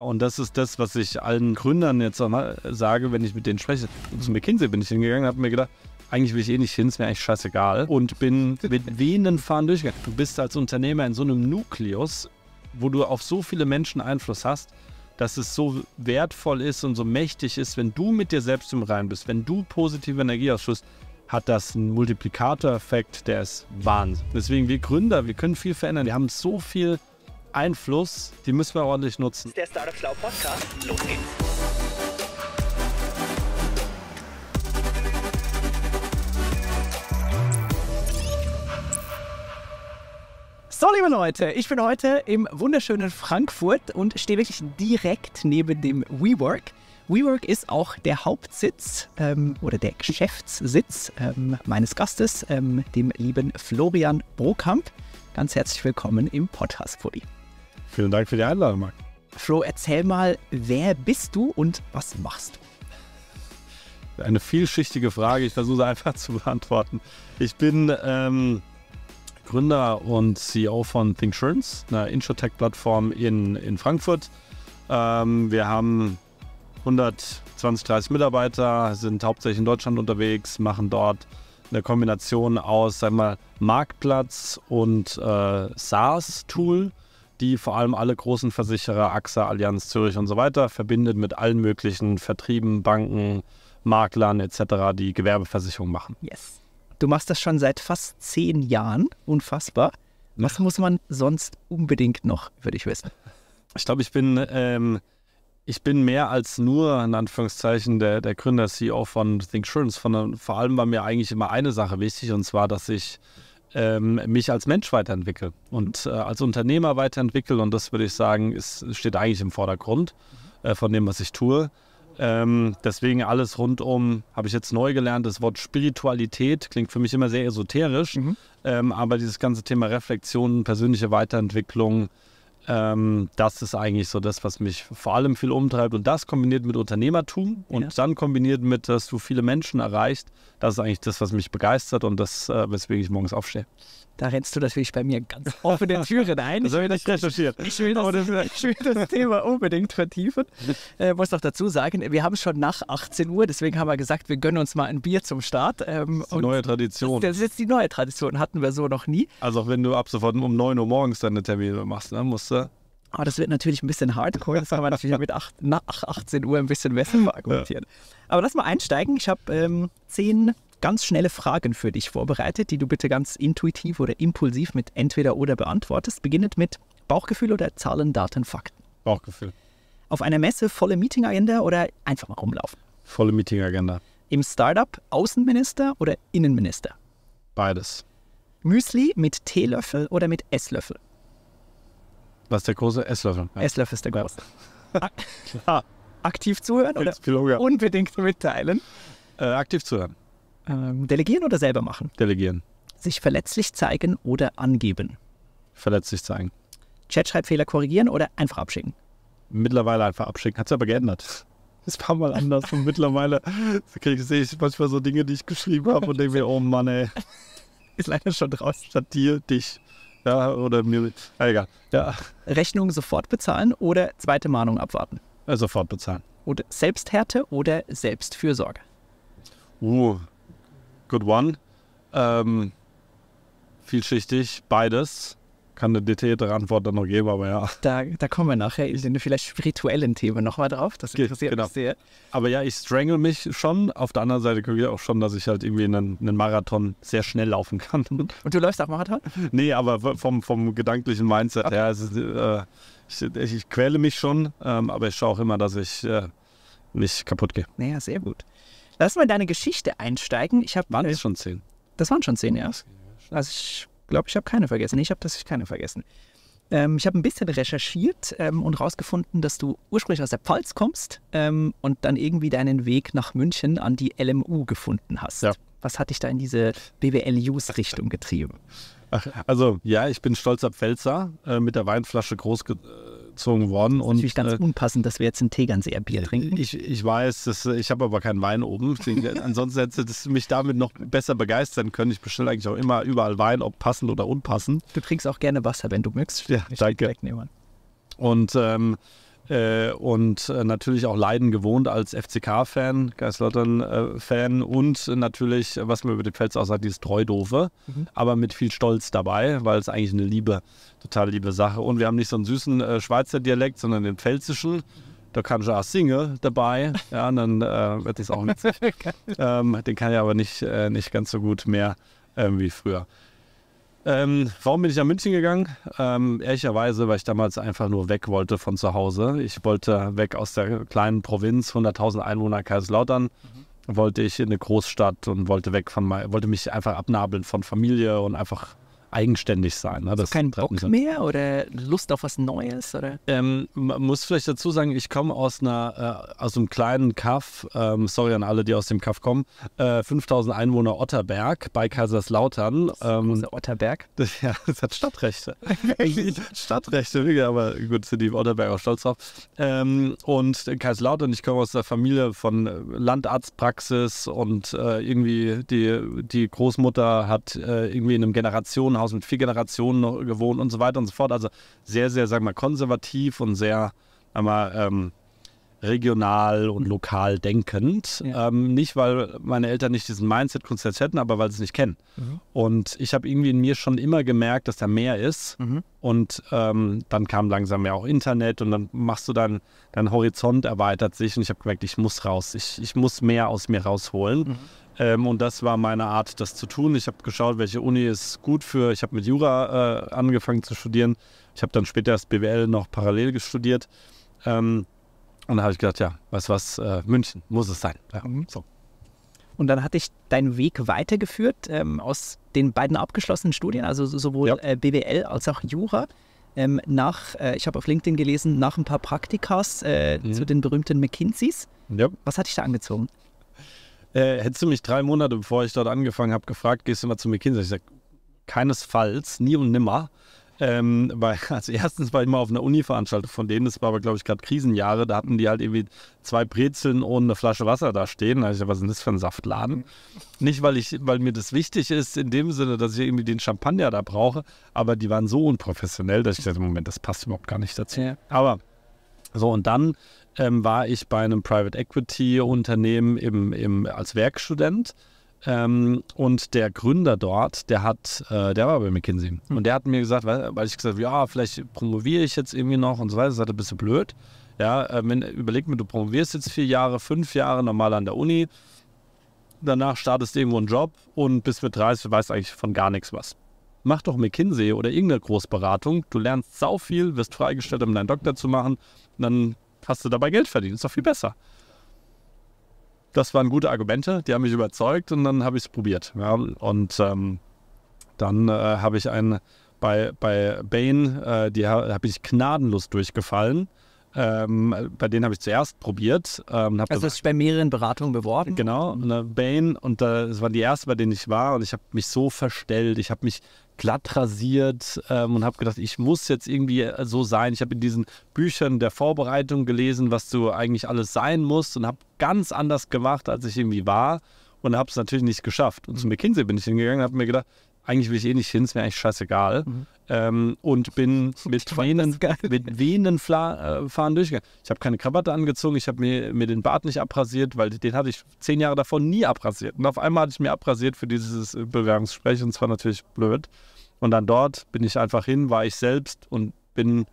Und das ist das, was ich allen Gründern jetzt auch mal sage, wenn ich mit denen spreche. Zu McKinsey bin ich hingegangen und habe mir gedacht, eigentlich will ich eh nicht hin, ist mir eigentlich scheißegal. Und bin mit wehenden Fahnen durchgegangen. Du bist als Unternehmer in so einem Nukleus, wo du auf so viele Menschen Einfluss hast, dass es so wertvoll ist und so mächtig ist, wenn du mit dir selbst im Rein bist, wenn du positive Energie ausschüsst, hat das einen Multiplikatoreffekt, der ist Wahnsinn. Deswegen, wir Gründer, wir können viel verändern. Wir haben so viel Einfluss, die müssen wir ordentlich nutzen. Der Startup Schlau Podcast, los geht's. So, liebe Leute, ich bin heute im wunderschönen Frankfurt und stehe wirklich direkt neben dem WeWork. WeWork ist auch der Hauptsitz ähm, oder der Geschäftssitz ähm, meines Gastes, ähm, dem lieben Florian Brokamp. Ganz herzlich willkommen im Podcast, Fully. Vielen Dank für die Einladung, Marc. Flo, erzähl mal, wer bist du und was machst du? eine vielschichtige Frage. Ich versuche sie einfach zu beantworten. Ich bin ähm, Gründer und CEO von Thinksurance, einer Insurtech-Plattform in, in Frankfurt. Ähm, wir haben 120, 30 Mitarbeiter, sind hauptsächlich in Deutschland unterwegs, machen dort eine Kombination aus, sagen wir, Marktplatz und äh, SaaS-Tool die vor allem alle großen Versicherer, AXA, Allianz Zürich und so weiter verbindet mit allen möglichen Vertrieben, Banken, Maklern etc., die Gewerbeversicherung machen. Yes. Du machst das schon seit fast zehn Jahren. Unfassbar. Was muss man sonst unbedingt noch über dich wissen? Ich glaube, ich bin, ähm, ich bin mehr als nur, in Anführungszeichen, der, der Gründer, CEO von Thinksurance. Von, vor allem war mir eigentlich immer eine Sache wichtig, und zwar, dass ich ähm, mich als Mensch weiterentwickle und äh, als Unternehmer weiterentwickle. Und das würde ich sagen, ist, steht eigentlich im Vordergrund äh, von dem, was ich tue. Ähm, deswegen alles rundum, habe ich jetzt neu gelernt, das Wort Spiritualität klingt für mich immer sehr esoterisch, mhm. ähm, aber dieses ganze Thema Reflexion, persönliche Weiterentwicklung, ähm, das ist eigentlich so das, was mich vor allem viel umtreibt. Und das kombiniert mit Unternehmertum und ja. dann kombiniert mit, dass du viele Menschen erreichst, das ist eigentlich das, was mich begeistert und das, äh, weswegen ich morgens aufstehe. Da rennst du natürlich bei mir ganz offene Türen ein. das habe ich nicht recherchiert. Ich will das, ich will das Thema unbedingt vertiefen. Äh, muss noch dazu sagen, wir haben schon nach 18 Uhr, deswegen haben wir gesagt, wir gönnen uns mal ein Bier zum Start. Ähm, das ist die neue Tradition. Das ist jetzt die neue Tradition, hatten wir so noch nie. Also auch wenn du ab sofort um 9 Uhr morgens deine Termine machst, dann ne, musst du aber ah, das wird natürlich ein bisschen hardcore, das kann man natürlich mit 8, nach 18 Uhr ein bisschen besser argumentieren. Aber lass mal einsteigen. Ich habe ähm, zehn ganz schnelle Fragen für dich vorbereitet, die du bitte ganz intuitiv oder impulsiv mit entweder oder beantwortest. Beginnend mit Bauchgefühl oder Zahlen, Daten, Fakten? Bauchgefühl. Auf einer Messe volle Meetingagenda oder einfach mal rumlaufen? Volle Meetingagenda. Im Startup Außenminister oder Innenminister? Beides. Müsli mit Teelöffel oder mit Esslöffel? Was ist der große Esslöffel? Ja. Esslöffel ist der große. Ja. Klar. Aktiv zuhören oder Pilog, ja. unbedingt mitteilen? Äh, aktiv zuhören. Ähm, delegieren oder selber machen? Delegieren. Sich verletzlich zeigen oder angeben? Verletzlich zeigen. Chatschreibfehler korrigieren oder einfach abschicken? Mittlerweile einfach abschicken. Hat sich aber geändert. Es war mal anders und mittlerweile sehe ich manchmal so Dinge, die ich geschrieben habe und denke mir, oh Mann, ey. Ist leider schon draußen. Statt dir, dich ja, oder mir, egal. Ja. Rechnung sofort bezahlen oder zweite Mahnung abwarten? Äh, sofort bezahlen. Oder Selbsthärte oder Selbstfürsorge? Uh, good one. Ähm, vielschichtig, beides kann eine detailliertere Antwort dann noch geben, aber ja. Da, da kommen wir nachher in den vielleicht spirituellen Themen nochmal drauf. Das interessiert genau. mich sehr. Aber ja, ich strangle mich schon. Auf der anderen Seite gucke ich auch schon, dass ich halt irgendwie einen, einen, Marathon sehr schnell laufen kann. Und du läufst auch Marathon? Nee, aber vom, vom gedanklichen Mindset okay. her, also, äh, ich, ich, quäle mich schon, ähm, aber ich schaue auch immer, dass ich äh, nicht kaputt gehe. Naja, sehr gut. Lass mal in deine Geschichte einsteigen. Ich habe. Waren es äh, schon zehn? Das waren schon zehn, ja. Also ich glaube, ich habe keine vergessen. Nee, ich habe tatsächlich keine vergessen. Ähm, ich habe ein bisschen recherchiert ähm, und herausgefunden, dass du ursprünglich aus der Pfalz kommst ähm, und dann irgendwie deinen Weg nach München an die LMU gefunden hast. Ja. Was hat dich da in diese BWL-Use-Richtung getrieben? Ach, also ja, ich bin stolzer Pfälzer, äh, mit der Weinflasche groß, abgezogen worden. Das ist und, natürlich ganz äh, unpassend, dass wir jetzt ein Tegernseer Bier trinken. Ich, ich weiß, das, äh, ich habe aber keinen Wein oben. Ansonsten hätte es mich damit noch besser begeistern können. Ich bestelle eigentlich auch immer überall Wein, ob passend oder unpassend. Du trinkst auch gerne Wasser, wenn du möchtest. Ja, ich danke. Und ähm, äh, und äh, natürlich auch Leiden gewohnt als FCK-Fan, Geislautern-Fan äh, und äh, natürlich, was man über den Pfälz auch sagt, dieses Treudofe, mhm. aber mit viel Stolz dabei, weil es eigentlich eine liebe, total liebe Sache. Und wir haben nicht so einen süßen äh, Schweizer Dialekt, sondern den pfälzischen. Da kann ich auch singen dabei, ja, dann äh, wird es auch witzig. ähm, den kann ich aber nicht, nicht ganz so gut mehr ähm, wie früher. Ähm, warum bin ich nach München gegangen? Ähm, ehrlicherweise, weil ich damals einfach nur weg wollte von zu Hause. Ich wollte weg aus der kleinen Provinz, 100.000 Einwohner Kaiserslautern. Mhm wollte ich in eine Großstadt und wollte weg von wollte mich einfach abnabeln von Familie und einfach eigenständig sein. Ne? Das kein Bock mehr oder Lust auf was Neues? Oder? Ähm, man muss vielleicht dazu sagen, ich komme aus, äh, aus einem kleinen Kaff, ähm, sorry an alle, die aus dem Kaff kommen, äh, 5000 Einwohner Otterberg bei Kaiserslautern. Ähm, Otterberg? Das, ja, das hat Stadtrechte. Stadtrechte, aber gut, sind die Otterberg auch stolz drauf. Ähm, und Kaiserslautern, ich komme aus der Familie von äh, Landarztpraxis und äh, irgendwie die, die Großmutter hat äh, irgendwie in einem Generation Elternhaus mit vier Generationen noch gewohnt und so weiter und so fort. Also sehr, sehr, sagen wir mal, konservativ und sehr, einmal ähm, regional und lokal denkend. Ja. Ähm, nicht, weil meine Eltern nicht diesen Mindset grundsätzlich hätten, aber weil sie es nicht kennen. Mhm. Und ich habe irgendwie in mir schon immer gemerkt, dass da mehr ist. Mhm. Und ähm, dann kam langsam ja auch Internet und dann machst du dann, dein Horizont erweitert sich und ich habe gemerkt, ich muss raus. Ich, ich muss mehr aus mir rausholen. Mhm. Ähm, und das war meine Art, das zu tun. Ich habe geschaut, welche Uni ist gut für. Ich habe mit Jura äh, angefangen zu studieren. Ich habe dann später das BWL noch parallel studiert. Ähm, und da habe ich gedacht, ja, weißt du was, äh, München muss es sein. Ja, mhm. so. Und dann hatte ich deinen Weg weitergeführt ähm, aus den beiden abgeschlossenen Studien, also sowohl ja. äh, BWL als auch Jura. Ähm, nach, äh, ich habe auf LinkedIn gelesen, nach ein paar Praktikas äh, mhm. zu den berühmten McKinseys. Ja. Was hatte ich da angezogen? Äh, hättest du mich drei Monate, bevor ich dort angefangen habe, gefragt, gehst du mal zu McKinsey? Ich sage, keinesfalls, nie und nimmer. Ähm, weil, also erstens war ich mal auf einer Uni-Veranstaltung von denen, das war aber, glaube ich, gerade Krisenjahre, da hatten die halt irgendwie zwei Brezeln und eine Flasche Wasser da stehen. Also, was ist denn das für ein Saftladen? Mhm. Nicht, weil, ich, weil mir das wichtig ist, in dem Sinne, dass ich irgendwie den Champagner da brauche, aber die waren so unprofessionell, dass ich dachte, Moment, das passt überhaupt gar nicht dazu. Ja. Aber so, und dann ähm, war ich bei einem Private Equity Unternehmen im, im, als Werkstudent. Ähm, und der Gründer dort, der hat, äh, der war bei McKinsey. Mhm. Und der hat mir gesagt, weil, weil ich gesagt habe, ja, vielleicht promoviere ich jetzt irgendwie noch und so weiter. Das ist halt ein bisschen blöd. Ja, äh, wenn, überleg mir, du promovierst jetzt vier Jahre, fünf Jahre normal an der Uni. Danach startest du irgendwo einen Job und bis mit 30 weißt eigentlich von gar nichts was. Mach doch McKinsey oder irgendeine Großberatung. Du lernst sau viel, wirst freigestellt, um deinen Doktor zu machen. Dann hast du dabei Geld verdient. Ist doch viel besser. Das waren gute Argumente, die haben mich überzeugt und dann habe ich es probiert. Ja, und ähm, dann äh, habe ich einen bei, bei Bain, äh, die ha, habe ich gnadenlos durchgefallen. Ähm, bei denen habe ich zuerst probiert. Ähm, also hast du bei mehreren Beratungen beworben? Genau, ne, Bain und äh, das waren die ersten, bei denen ich war und ich habe mich so verstellt. Ich habe mich glatt rasiert ähm, und habe gedacht, ich muss jetzt irgendwie äh, so sein. Ich habe in diesen Büchern der Vorbereitung gelesen, was du eigentlich alles sein musst und habe ganz anders gemacht, als ich irgendwie war und habe es natürlich nicht geschafft. Und zu mhm. McKinsey bin ich hingegangen und habe mir gedacht, eigentlich will ich eh nicht hin, ist mir eigentlich scheißegal. Mhm. Ähm, und bin mit Venen, mit Venen Fla äh, fahren durchgegangen. Ich habe keine Krawatte angezogen, ich habe mir, mir den Bart nicht abrasiert, weil den hatte ich zehn Jahre davor nie abrasiert. Und auf einmal hatte ich mir abrasiert für dieses äh, Bewerbungsgespräch und es war natürlich blöd. Und dann dort bin ich einfach hin, war ich selbst und bin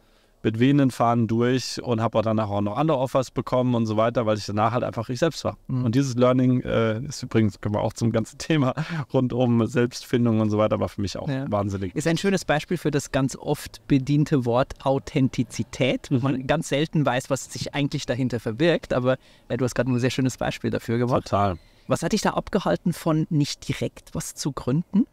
mit wenigen Fahnen durch und habe auch danach auch noch andere Offers bekommen und so weiter, weil ich danach halt einfach ich selbst war. Mhm. Und dieses Learning äh, ist übrigens, können wir auch zum ganzen Thema rund um Selbstfindung und so weiter, war für mich auch ja. wahnsinnig. Ist ein schönes Beispiel für das ganz oft bediente Wort Authentizität, wo mhm. man ganz selten weiß, was sich eigentlich dahinter verbirgt, aber ja, du hast gerade ein sehr schönes Beispiel dafür gemacht. Total. Was hat dich da abgehalten von nicht direkt was zu gründen?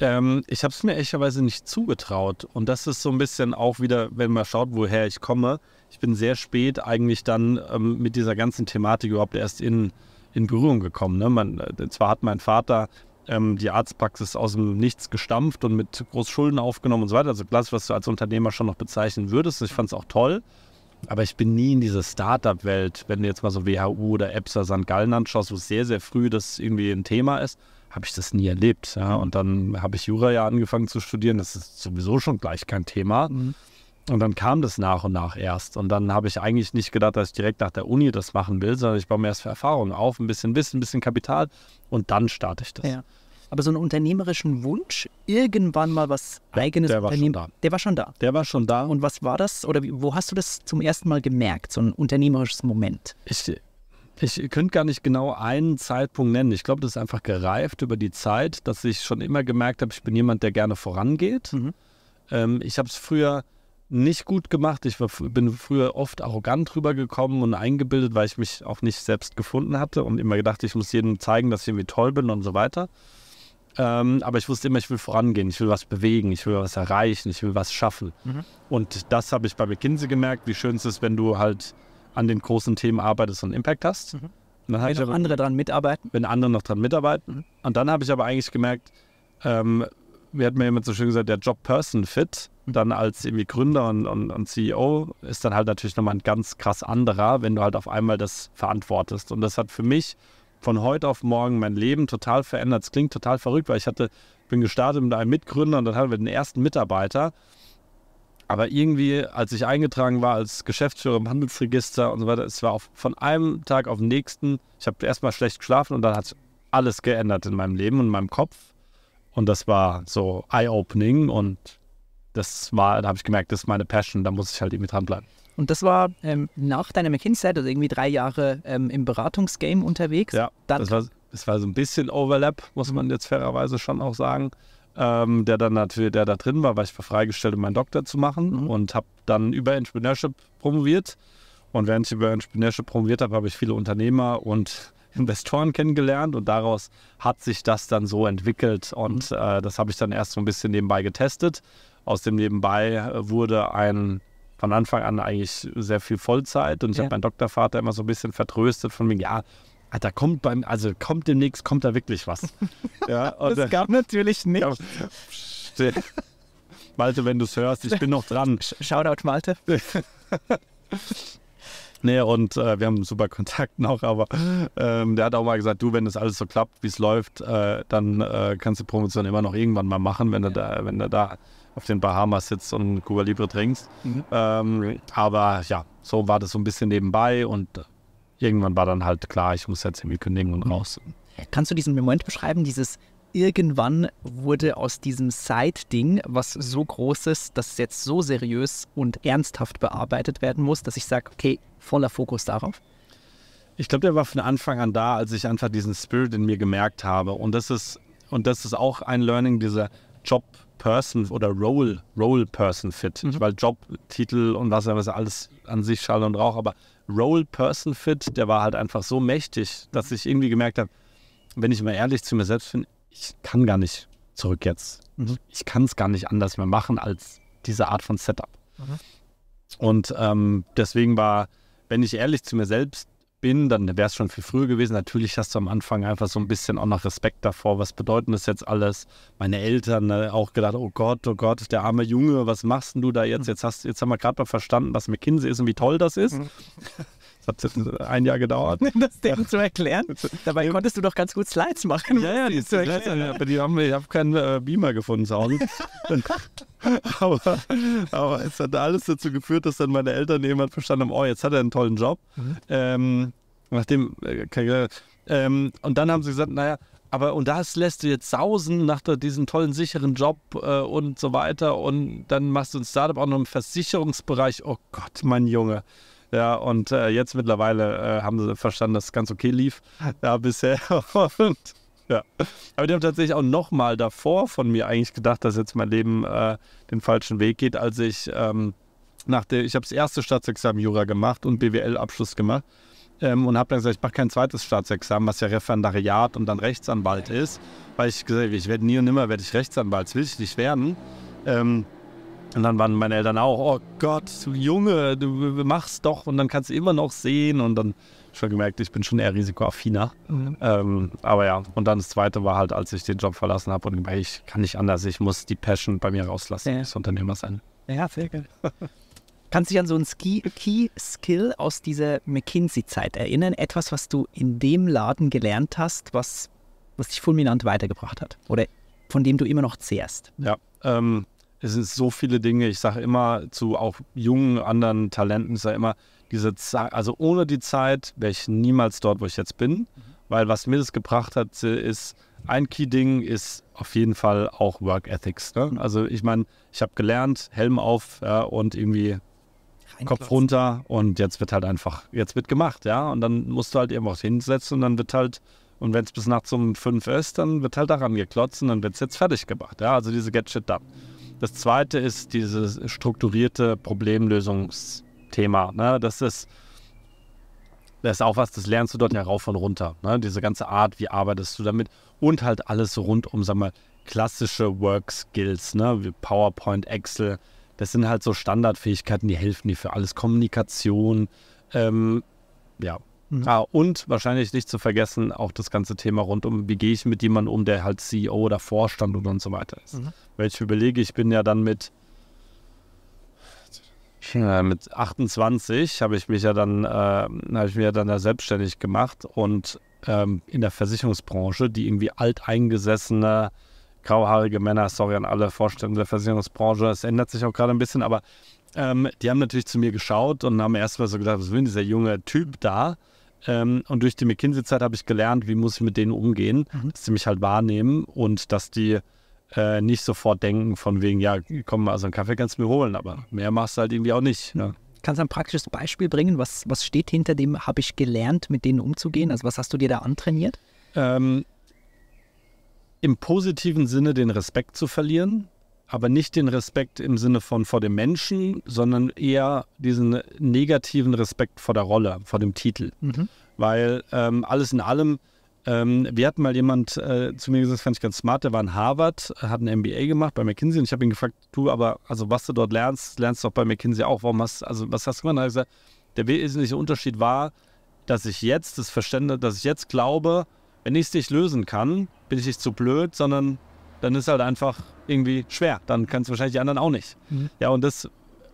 Ähm, ich habe es mir ehrlicherweise nicht zugetraut. Und das ist so ein bisschen auch wieder, wenn man schaut, woher ich komme. Ich bin sehr spät eigentlich dann ähm, mit dieser ganzen Thematik überhaupt erst in, in Berührung gekommen. Ne? Man, äh, zwar hat mein Vater ähm, die Arztpraxis aus dem Nichts gestampft und mit Großschulden aufgenommen und so weiter. Also klassisch, was du als Unternehmer schon noch bezeichnen würdest. Ich fand es auch toll. Aber ich bin nie in diese Startup-Welt, wenn du jetzt mal so WHU oder EBSA St. Gallen anschaust, wo sehr, sehr früh das irgendwie ein Thema ist habe ich das nie erlebt. Ja? Und dann habe ich Jura ja angefangen zu studieren. Das ist sowieso schon gleich kein Thema. Mhm. Und dann kam das nach und nach erst. Und dann habe ich eigentlich nicht gedacht, dass ich direkt nach der Uni das machen will, sondern ich baue mir erst für Erfahrungen auf, ein bisschen Wissen, ein bisschen Kapital und dann starte ich das. Ja. Aber so einen unternehmerischen Wunsch, irgendwann mal was eigenes ja, der war Schon da. Der war schon da. Der war schon da. Und was war das? Oder wo hast du das zum ersten Mal gemerkt, so ein unternehmerisches Moment? Ich, ich könnte gar nicht genau einen Zeitpunkt nennen. Ich glaube, das ist einfach gereift über die Zeit, dass ich schon immer gemerkt habe, ich bin jemand, der gerne vorangeht. Mhm. Ähm, ich habe es früher nicht gut gemacht. Ich war, bin früher oft arrogant rübergekommen und eingebildet, weil ich mich auch nicht selbst gefunden hatte und immer gedacht, ich muss jedem zeigen, dass ich irgendwie toll bin und so weiter. Ähm, aber ich wusste immer, ich will vorangehen, ich will was bewegen, ich will was erreichen, ich will was schaffen. Mhm. Und das habe ich bei McKinsey gemerkt, wie schön es ist, wenn du halt an den großen Themen arbeitest und Impact hast. Mhm. Und dann wenn noch aber, andere daran mitarbeiten. Wenn andere noch daran mitarbeiten. Mhm. Und dann habe ich aber eigentlich gemerkt, ähm, wir hatten mir jemand so schön gesagt, der Job-Person-Fit, mhm. dann als irgendwie Gründer und, und, und, CEO, ist dann halt natürlich nochmal ein ganz krass anderer, wenn du halt auf einmal das verantwortest. Und das hat für mich von heute auf morgen mein Leben total verändert. Es klingt total verrückt, weil ich hatte, bin gestartet mit einem Mitgründer und dann hatten wir den ersten Mitarbeiter aber irgendwie, als ich eingetragen war als Geschäftsführer im Handelsregister und so weiter, es war auf, von einem Tag auf den nächsten. Ich habe erstmal schlecht geschlafen und dann hat sich alles geändert in meinem Leben und in meinem Kopf. Und das war so eye-opening und das war, da habe ich gemerkt, das ist meine Passion, da muss ich halt irgendwie dranbleiben. Und das war ähm, nach deiner McKinsey, also irgendwie drei Jahre ähm, im Beratungsgame unterwegs. Ja, dann das, war, das war so ein bisschen Overlap, muss man jetzt fairerweise schon auch sagen ähm, der dann natürlich, der da drin war, weil ich war freigestellt, um meinen Doktor zu machen mhm. und habe dann über Entrepreneurship promoviert. Und während ich über Entrepreneurship promoviert habe, habe ich viele Unternehmer und Investoren kennengelernt und daraus hat sich das dann so entwickelt und mhm. äh, das habe ich dann erst so ein bisschen nebenbei getestet. Aus dem Nebenbei äh, wurde ein von Anfang an eigentlich sehr viel Vollzeit und ich ja. habe meinen Doktorvater immer so ein bisschen vertröstet von mir, ja, Ah, da kommt beim, also kommt demnächst, kommt da wirklich was. ja, und, das äh, gab natürlich nicht. Ja, Malte, wenn du es hörst, ich bin noch dran. Shoutout Malte. nee, und äh, wir haben einen super Kontakt noch, aber ähm, der hat auch mal gesagt, du, wenn das alles so klappt, wie es läuft, äh, dann äh, kannst du Promotion immer noch irgendwann mal machen, wenn ja. du da, wenn du da auf den Bahamas sitzt und Cuba Libre trinkst. Mhm. Ähm, aber ja, so war das so ein bisschen nebenbei und äh, irgendwann war dann halt klar, ich muss jetzt irgendwie kündigen und mhm. raus. Kannst du diesen Moment beschreiben, dieses irgendwann wurde aus diesem Side-Ding was so Großes, dass es jetzt so seriös und ernsthaft bearbeitet werden muss, dass ich sage, okay, voller Fokus darauf? Ich glaube, der war von Anfang an da, als ich einfach diesen Spirit in mir gemerkt habe. Und das ist, und das ist auch ein Learning, dieser Job-Person oder Role-Person-Fit. Mhm. Weil Job, Titel und was, was alles an sich Schall und Rauch, aber Role Person Fit, der war halt einfach so mächtig, dass ich irgendwie gemerkt habe, wenn ich mal ehrlich zu mir selbst bin, ich kann gar nicht zurück jetzt. Mhm. Ich kann es gar nicht anders mehr machen als diese Art von Setup. Mhm. Und ähm, deswegen war, wenn ich ehrlich zu mir selbst bin, dann wäre es schon viel früher gewesen. Natürlich hast du am Anfang einfach so ein bisschen auch noch Respekt davor. Was bedeutet das jetzt alles? Meine Eltern ne, auch gedacht, oh Gott, oh Gott, der arme Junge, was machst denn du da jetzt? Mhm. Jetzt, hast, jetzt haben wir gerade mal verstanden, was McKinsey ist und wie toll das ist. Mhm. Das hat ein Jahr gedauert. Das dem zu erklären. Dabei konntest du doch ganz gut Slides machen. Ja, ja, die, zu erklären. Slides, die haben, ich habe keinen äh, Beamer gefunden zu Hause. aber, aber, es hat alles dazu geführt, dass dann meine Eltern jemand verstanden haben, oh, jetzt hat er einen tollen Job. Mhm. Ähm, nachdem, äh, ähm, und dann haben sie gesagt, naja, aber und das lässt du jetzt sausen nach diesem tollen, sicheren Job äh, und so weiter. Und dann machst du ein Startup auch noch im Versicherungsbereich. Oh Gott, mein Junge. Ja, und äh, jetzt mittlerweile äh, haben sie verstanden, dass es ganz okay lief. Ja, bisher. Und, ja. Aber die haben tatsächlich auch nochmal davor von mir eigentlich gedacht, dass jetzt mein Leben äh, den falschen Weg geht, als ich ähm, nach der, ich habe das erste Staatsexamen Jura gemacht und BWL-Abschluss gemacht. Ähm, und habe dann gesagt, ich mache kein zweites Staatsexamen, was ja Referendariat und dann Rechtsanwalt ist, weil ich gesagt habe, ich werde nie und nimmer werde ich Rechtsanwalt, das will ich nicht werden. Ähm, und dann waren meine Eltern auch, oh Gott, du Junge, du machst doch und dann kannst du immer noch sehen. Und dann schon gemerkt, ich bin schon eher risikoaffiner. Mhm. Ähm, aber ja, und dann das Zweite war halt, als ich den Job verlassen habe und gemerkt, ich kann nicht anders, ich muss die Passion bei mir rauslassen, ja. das Unternehmer sein. Ja, sehr gut. Kannst du dich an so einen Key-Skill aus dieser McKinsey-Zeit erinnern? Etwas, was du in dem Laden gelernt hast, was, was dich fulminant weitergebracht hat oder von dem du immer noch zehrst? Ja, ähm, es sind so viele Dinge. Ich sage immer zu auch jungen anderen Talenten, ich sage immer, diese Zeit, also ohne die Zeit wäre ich niemals dort, wo ich jetzt bin. Mhm. Weil was mir das gebracht hat, äh, ist, ein Key-Ding ist auf jeden Fall auch Work Ethics. Ne? Mhm. Also ich meine, ich habe gelernt, Helm auf ja, und irgendwie Rein Kopf runter und jetzt wird halt einfach, jetzt wird gemacht, ja. Und dann musst du halt irgendwas hinsetzen und dann wird halt, und wenn es bis nachts um fünf ist, dann wird halt daran geklotzt und dann wird es jetzt fertig gemacht. Ja? Also diese Get Shit Done. Mhm. Das zweite ist dieses strukturierte Problemlösungsthema. Ne? Das ist das ist auch was, das lernst du dort ja rauf und runter. Ne? Diese ganze Art, wie arbeitest du damit und halt alles rund um, sag mal, klassische Work-Skills, ne? wie PowerPoint, Excel. Das sind halt so Standardfähigkeiten, die helfen dir für alles. Kommunikation, ähm, ja, Mhm. Ah, und wahrscheinlich nicht zu vergessen, auch das ganze Thema rund um, wie gehe ich mit jemandem um, der halt CEO oder Vorstand oder und so weiter ist. Mhm. Weil ich überlege, ich bin ja dann mit, äh, mit 28 habe ich mich ja dann, äh, habe ich mich ja dann ja selbstständig gemacht und ähm, in der Versicherungsbranche, die irgendwie alteingesessene, grauhaarige Männer, sorry an alle Vorstände der Versicherungsbranche, es ändert sich auch gerade ein bisschen, aber ähm, die haben natürlich zu mir geschaut und haben erstmal so gedacht, was will dieser junge Typ da? Ähm, und durch die McKinsey-Zeit habe ich gelernt, wie muss ich mit denen umgehen, mhm. dass sie mich halt wahrnehmen und dass die äh, nicht sofort denken von wegen, ja, komm mal, so einen Kaffee kannst du mir holen, aber mehr machst du halt irgendwie auch nicht. Mhm. Kannst du ein praktisches Beispiel bringen? Was, was steht hinter dem, habe ich gelernt, mit denen umzugehen? Also was hast du dir da antrainiert? Ähm, Im positiven Sinne den Respekt zu verlieren, aber nicht den Respekt im Sinne von vor dem Menschen, sondern eher diesen negativen Respekt vor der Rolle, vor dem Titel. Mhm. Weil ähm, alles in allem, ähm, wir hatten mal jemand äh, zu mir gesagt, das fand ich ganz smart, der war in Harvard, hat ein MBA gemacht bei McKinsey und ich habe ihn gefragt, du, aber also was du dort lernst, lernst du doch bei McKinsey auch. Warum hast also was hast du gemacht? Und er hat gesagt, der wesentliche Unterschied war, dass ich jetzt das Verständnis, dass ich jetzt glaube, wenn ich es nicht lösen kann, bin ich nicht zu blöd, sondern dann ist halt einfach irgendwie schwer. Dann kannst du wahrscheinlich die anderen auch nicht. Mhm. Ja, und das,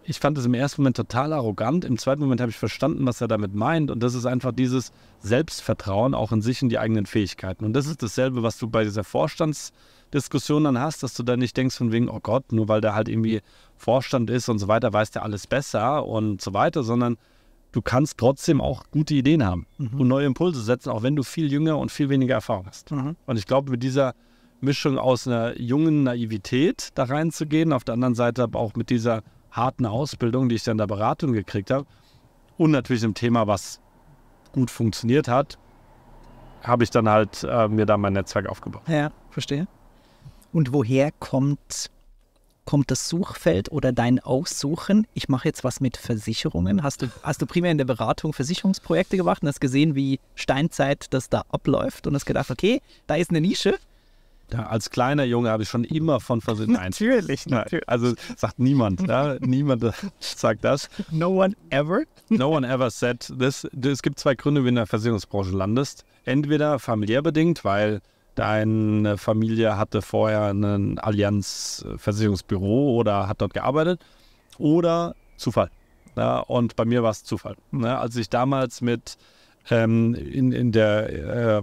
ich fand das im ersten Moment total arrogant. Im zweiten Moment habe ich verstanden, was er damit meint. Und das ist einfach dieses Selbstvertrauen auch in sich und die eigenen Fähigkeiten. Und das ist dasselbe, was du bei dieser Vorstandsdiskussion dann hast, dass du dann nicht denkst von wegen, oh Gott, nur weil der halt irgendwie Vorstand ist und so weiter, weiß der alles besser und so weiter, sondern du kannst trotzdem auch gute Ideen haben mhm. und neue Impulse setzen, auch wenn du viel jünger und viel weniger Erfahrung hast. Mhm. Und ich glaube, mit dieser Mischung aus einer jungen Naivität da reinzugehen, auf der anderen Seite aber auch mit dieser harten Ausbildung, die ich dann in der Beratung gekriegt habe und natürlich im Thema, was gut funktioniert hat, habe ich dann halt äh, mir da mein Netzwerk aufgebaut. Ja, verstehe. Und woher kommt, kommt das Suchfeld oder dein Aussuchen? Ich mache jetzt was mit Versicherungen. Hast du, hast du primär in der Beratung Versicherungsprojekte gemacht und hast gesehen, wie Steinzeit das da abläuft und hast gedacht, okay, da ist eine Nische, ja, als kleiner Junge habe ich schon immer von Versehen natürlich, nein. Natürlich, Also sagt niemand, ja? niemand sagt das. No one ever. No one ever said this. Es gibt zwei Gründe, wie du in der Versicherungsbranche landest. Entweder familiär bedingt, weil deine Familie hatte vorher ein Allianz-Versicherungsbüro oder hat dort gearbeitet, oder Zufall. Ja? und bei mir war es Zufall. Ne? Als ich damals mit ähm, in, in der äh,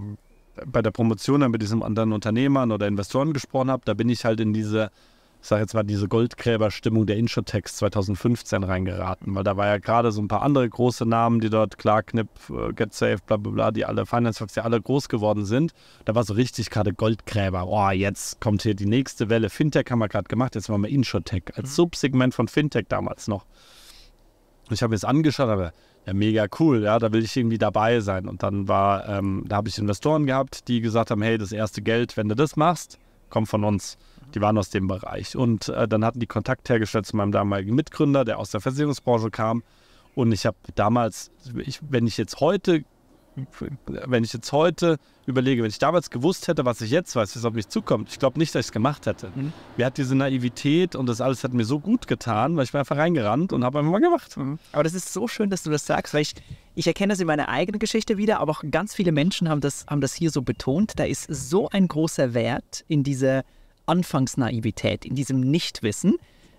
bei der Promotion dann mit diesem anderen Unternehmern oder Investoren gesprochen habe, da bin ich halt in diese, ich sage jetzt mal, diese Goldgräberstimmung der Insurtex 2015 reingeraten, weil da war ja gerade so ein paar andere große Namen, die dort, klar, Knipp, äh, GetSafe, bla bla bla, die alle, Financefox, die alle groß geworden sind. Da war so richtig gerade Goldgräber. Oh, jetzt kommt hier die nächste Welle. Fintech haben wir gerade gemacht, jetzt machen wir Insurtech als mhm. Subsegment von Fintech damals noch. Ich habe mir das angeschaut, aber ja, mega cool, ja, da will ich irgendwie dabei sein. Und dann war, ähm, da habe ich Investoren gehabt, die gesagt haben, hey, das erste Geld, wenn du das machst, kommt von uns. Die waren aus dem Bereich. Und äh, dann hatten die Kontakt hergestellt zu meinem damaligen Mitgründer, der aus der Versicherungsbranche kam. Und ich habe damals, ich, wenn ich jetzt heute wenn ich jetzt heute überlege, wenn ich damals gewusst hätte, was ich jetzt weiß, was auf mich zukommt, ich glaube nicht, dass ich es gemacht hätte. Mhm. Mir hat diese Naivität und das alles hat mir so gut getan, weil ich bin einfach reingerannt und habe einfach mal gemacht. Mhm. Aber das ist so schön, dass du das sagst, weil ich, ich erkenne das in meiner eigenen Geschichte wieder, aber auch ganz viele Menschen haben das, haben das hier so betont. Da ist so ein großer Wert in dieser Anfangsnaivität, in diesem Nichtwissen.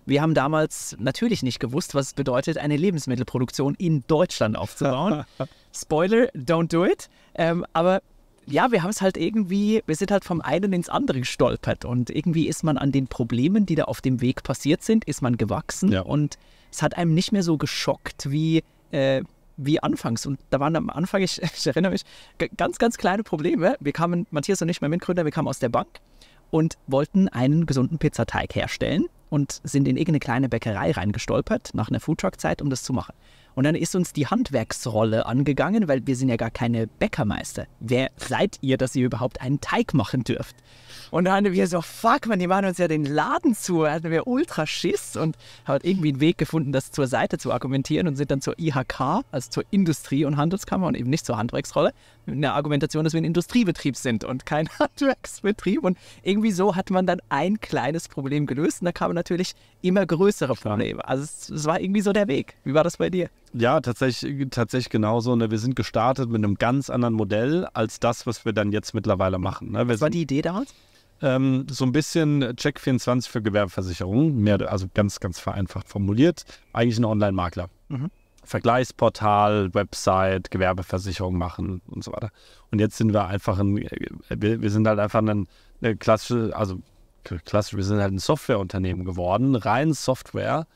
Wir haben damals natürlich nicht gewusst, was es bedeutet, eine Lebensmittelproduktion in Deutschland aufzubauen. Spoiler, don't do it. Ähm, aber ja, wir haben es halt irgendwie, wir sind halt vom einen ins andere gestolpert und irgendwie ist man an den Problemen, die da auf dem Weg passiert sind, ist man gewachsen ja. und es hat einem nicht mehr so geschockt wie, äh, wie anfangs. Und da waren am Anfang, ich, ich erinnere mich, ganz, ganz kleine Probleme. Wir kamen, Matthias und ich, mein Mitgründer, wir kamen aus der Bank und wollten einen gesunden Pizzateig herstellen und sind in irgendeine kleine Bäckerei reingestolpert nach einer Foodtruck-Zeit, um das zu machen. Und dann ist uns die Handwerksrolle angegangen, weil wir sind ja gar keine Bäckermeister. Wer seid ihr, dass ihr überhaupt einen Teig machen dürft? Und dann hatten wir so, fuck man, die machen uns ja den Laden zu. Da hatten wir ultra Schiss und haben irgendwie einen Weg gefunden, das zur Seite zu argumentieren und sind dann zur IHK, also zur Industrie- und Handelskammer und eben nicht zur Handwerksrolle eine Argumentation, dass wir ein Industriebetrieb sind und kein Handwerksbetrieb. Und irgendwie so hat man dann ein kleines Problem gelöst und da kamen natürlich immer größere Probleme. Also es, es war irgendwie so der Weg. Wie war das bei dir? Ja, tatsächlich, tatsächlich genauso. Ne, wir sind gestartet mit einem ganz anderen Modell als das, was wir dann jetzt mittlerweile machen. Ne? Was war die Idee damals? Ähm, so ein bisschen Check 24 für Gewerbeversicherungen, mehr, also ganz, ganz vereinfacht formuliert. Eigentlich ein Online-Makler. Mhm. Vergleichsportal, Website, Gewerbeversicherung machen und so weiter. Und jetzt sind wir einfach ein, wir, wir sind halt einfach ein, eine klassische, also klassisch, wir sind halt ein Softwareunternehmen geworden, rein Software,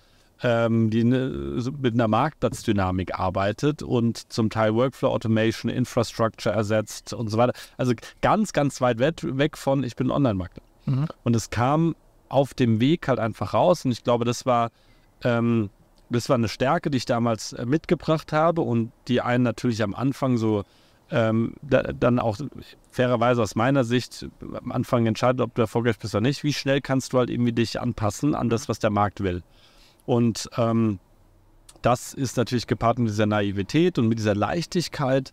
ähm, die ne, mit einer Marktplatzdynamik arbeitet und zum Teil Workflow Automation, Infrastructure ersetzt und so weiter. Also ganz, ganz weit weg von, ich bin Online-Markt. Mhm. Und es kam auf dem Weg halt einfach raus und ich glaube, das war ähm, das war eine Stärke, die ich damals äh, mitgebracht habe und die einen natürlich am Anfang so ähm, da, dann auch fairerweise aus meiner Sicht äh, am Anfang entscheidet, ob du erfolgreich bist oder nicht. Wie schnell kannst du halt irgendwie dich anpassen an das, mhm. was der Markt will? Und ähm, das ist natürlich gepaart mit dieser Naivität und mit dieser Leichtigkeit,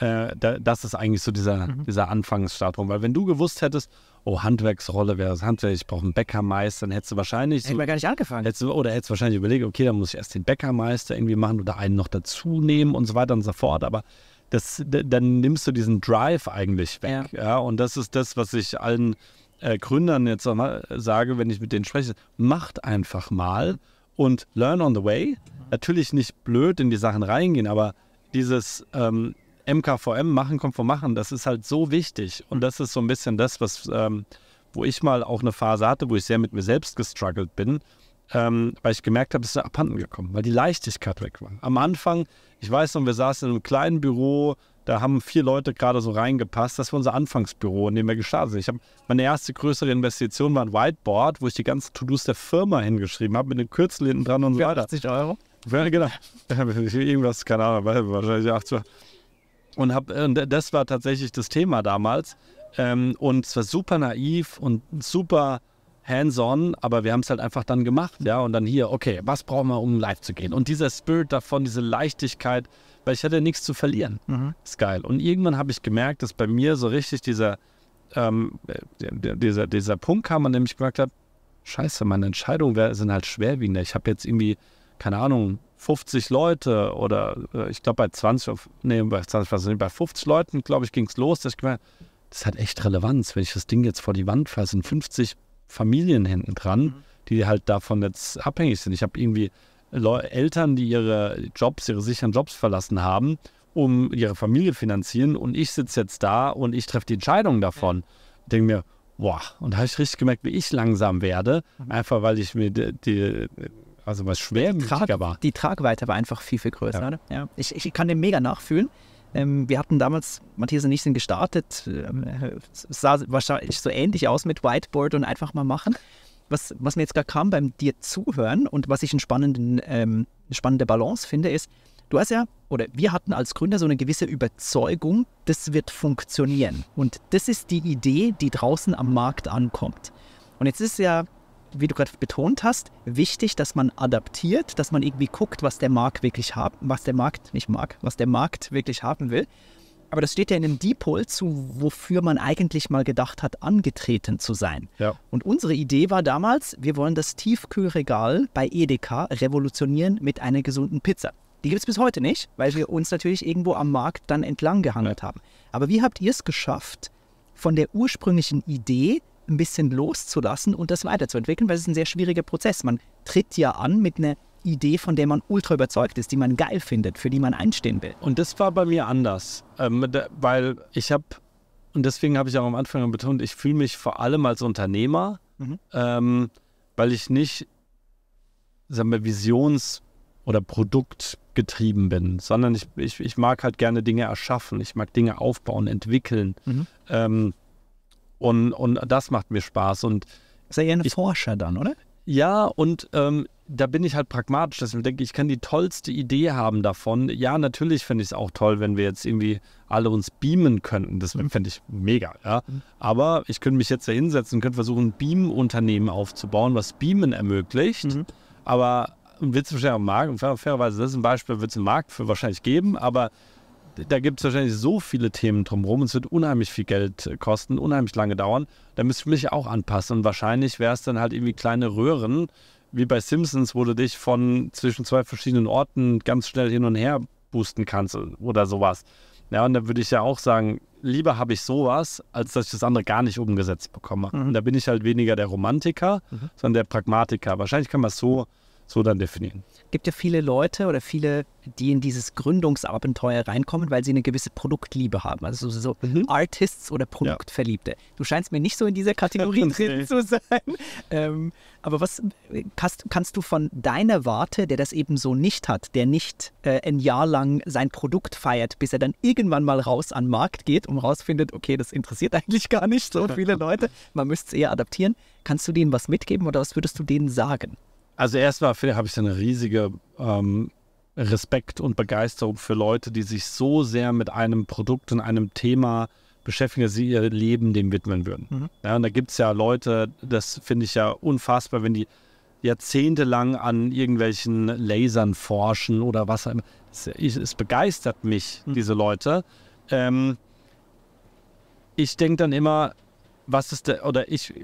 äh, da, das ist eigentlich so dieser, mhm. dieser Anfangsstartpunkt. Weil wenn du gewusst hättest, oh, Handwerksrolle wäre das Handwerk, ich brauche einen Bäckermeister, dann hättest du wahrscheinlich... So, Hätten wir gar nicht angefangen. Hättest, oder hättest du wahrscheinlich überlegt, okay, dann muss ich erst den Bäckermeister irgendwie machen oder einen noch dazu nehmen und so weiter und so fort. Aber das, dann nimmst du diesen Drive eigentlich weg. Ja. ja und das ist das, was ich allen äh, Gründern jetzt nochmal sage, wenn ich mit denen spreche. Macht einfach mal und learn on the way. Mhm. Natürlich nicht blöd in die Sachen reingehen, aber dieses, ähm, MKVM, machen, konform machen, das ist halt so wichtig. Und hm. das ist so ein bisschen das, was, ähm, wo ich mal auch eine Phase hatte, wo ich sehr mit mir selbst gestruggelt bin, ähm, weil ich gemerkt habe, es ist abhanden gekommen, weil die Leichtigkeit weg war. Am Anfang, ich weiß noch, wir saßen in einem kleinen Büro, da haben vier Leute gerade so reingepasst. Das war unser Anfangsbüro, in dem wir gestartet sind. Ich habe meine erste größere Investition war ein Whiteboard, wo ich die ganzen To-Dos der Firma hingeschrieben habe, mit den Kürzel hinten dran und so weiter. 80 Euro? Ja, genau. Irgendwas, keine Ahnung, wahrscheinlich 80 Euro. Und hab, äh, das war tatsächlich das Thema damals. Ähm, und es war super naiv und super hands-on, aber wir haben es halt einfach dann gemacht, ja. Und dann hier, okay, was brauchen wir, um live zu gehen? Und dieser Spirit davon, diese Leichtigkeit, weil ich hatte nichts zu verlieren. Mhm. Ist geil. Und irgendwann habe ich gemerkt, dass bei mir so richtig dieser, ähm, äh, dieser, dieser Punkt kam, an dem ich gemerkt habe, scheiße, meine Entscheidungen sind halt schwerwiegender. Ich habe jetzt irgendwie, keine Ahnung, 50 Leute oder äh, ich glaube bei 20, nee, bei 20, bei 50 Leuten, glaube ich, ging es los, dass ich gemerkt das hat echt Relevanz, wenn ich das Ding jetzt vor die Wand fasse, sind 50 Familien hinten dran, mhm. die halt davon jetzt abhängig sind. Ich habe irgendwie Le Eltern, die ihre Jobs, ihre sicheren Jobs verlassen haben, um ihre Familie finanzieren und ich sitze jetzt da und ich treffe die Entscheidung davon. Ja. Denke mir, boah, und da habe ich richtig gemerkt, wie ich langsam werde, mhm. einfach weil ich mir die, die also was schwermütiger Trag, war. Die Tragweite war einfach viel, viel größer. Ja. Ne? Ja. Ich, ich, kann dem mega nachfühlen. Ähm, wir hatten damals, Matthias und ich sind gestartet, ähm, es sah wahrscheinlich so ähnlich aus mit Whiteboard und einfach mal machen. Was, was mir jetzt gerade kam beim dir zuhören und was ich einen ähm, spannende Balance finde, ist, du hast ja, oder wir hatten als Gründer so eine gewisse Überzeugung, das wird funktionieren. Und das ist die Idee, die draußen am Markt ankommt. Und jetzt ist ja wie du gerade betont hast, wichtig, dass man adaptiert, dass man irgendwie guckt, was der Markt wirklich haben, was der Markt nicht mag, was der Markt wirklich haben will. Aber das steht ja in einem Dipol zu, wofür man eigentlich mal gedacht hat, angetreten zu sein. Ja. Und unsere Idee war damals, wir wollen das Tiefkühlregal bei Edeka revolutionieren mit einer gesunden Pizza. Die gibt es bis heute nicht, weil wir uns natürlich irgendwo am Markt dann entlang gehangelt ja. haben. Aber wie habt ihr es geschafft, von der ursprünglichen Idee ein bisschen loszulassen und das weiterzuentwickeln, weil es ist ein sehr schwieriger Prozess. Man tritt ja an mit einer Idee, von der man ultra überzeugt ist, die man geil findet, für die man einstehen will. Und das war bei mir anders, ähm, weil ich habe, und deswegen habe ich auch am Anfang betont, ich fühle mich vor allem als Unternehmer, mhm. Ähm, weil ich nicht, sagen wir, Visions- oder Produktgetrieben bin, sondern ich, ich, ich mag halt gerne Dinge erschaffen, ich mag Dinge aufbauen, entwickeln. Mhm. Ähm, und, und das macht mir Spaß. Und ist ja eher ein ich, Forscher dann, oder? Ja, und ähm, da bin ich halt pragmatisch, Deswegen denke, ich ich kann die tollste Idee haben davon. Ja, natürlich fände ich es auch toll, wenn wir jetzt irgendwie alle uns beamen könnten. Das mhm. fände ich mega, ja. Mhm. Aber ich könnte mich jetzt da hinsetzen und könnte versuchen, ein Beam-Unternehmen aufzubauen, was Beamen ermöglicht. Mhm. Aber wird es wahrscheinlich am Markt, fairerweise, das ist ein Beispiel, wird es einen Markt für wahrscheinlich geben, aber da gibt es wahrscheinlich so viele Themen drumherum und es wird unheimlich viel Geld äh, kosten, unheimlich lange dauern. Da müsste ich mich auch anpassen. Und wahrscheinlich wäre es dann halt irgendwie kleine Röhren, wie bei Simpsons, wo du dich von zwischen zwei verschiedenen Orten ganz schnell hin und her boosten kannst äh, oder sowas. Ja, und da würde ich ja auch sagen, lieber habe ich sowas, als dass ich das andere gar nicht umgesetzt bekomme. Mhm. Und da bin ich halt weniger der Romantiker, mhm. sondern der Pragmatiker. Wahrscheinlich kann man es so so dann definieren. Es gibt ja viele Leute oder viele, die in dieses Gründungsabenteuer reinkommen, weil sie eine gewisse Produktliebe haben. Also so mhm. Artists oder Produktverliebte. Ja. Du scheinst mir nicht so in dieser Kategorie drin zu sein. Ähm, aber was kannst, kannst, du von deiner Warte, der das eben so nicht hat, der nicht äh, ein Jahr lang sein Produkt feiert, bis er dann irgendwann mal raus an den Markt geht und rausfindet, okay, das interessiert eigentlich gar nicht so viele Leute, man müsste es eher adaptieren. Kannst du denen was mitgeben oder was würdest du denen sagen? Also erstmal habe ich eine riesige ähm, Respekt und Begeisterung für Leute, die sich so sehr mit einem Produkt und einem Thema beschäftigen, dass sie ihr Leben dem widmen würden. Mhm. Ja, und da gibt es ja Leute, das finde ich ja unfassbar, wenn die jahrzehntelang an irgendwelchen Lasern forschen oder was. Es, es begeistert mich, mhm. diese Leute. Ähm, ich denke dann immer, was ist der, oder ich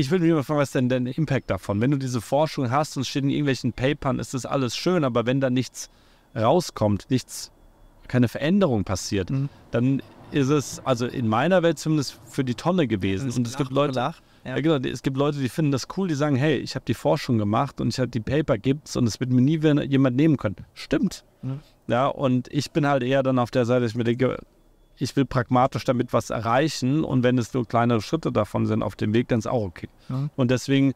ich will mich mal fragen, was ist denn der Impact davon? Wenn du diese Forschung hast und steht in irgendwelchen Papern, ist das alles schön, aber wenn da nichts rauskommt, nichts, keine Veränderung passiert, mhm. dann ist es, also in meiner Welt zumindest, für die Tonne gewesen. Und es gibt Leute. Ja. Ja, genau, es gibt Leute, die finden das cool, die sagen, hey, ich habe die Forschung gemacht und ich habe die Paper gibt's und es wird mir nie jemand nehmen können. Stimmt. Mhm. Ja, und ich bin halt eher dann auf der Seite, ich mir denke, ich will pragmatisch damit was erreichen und wenn es nur kleinere Schritte davon sind auf dem Weg, dann ist auch okay. Mhm. Und deswegen,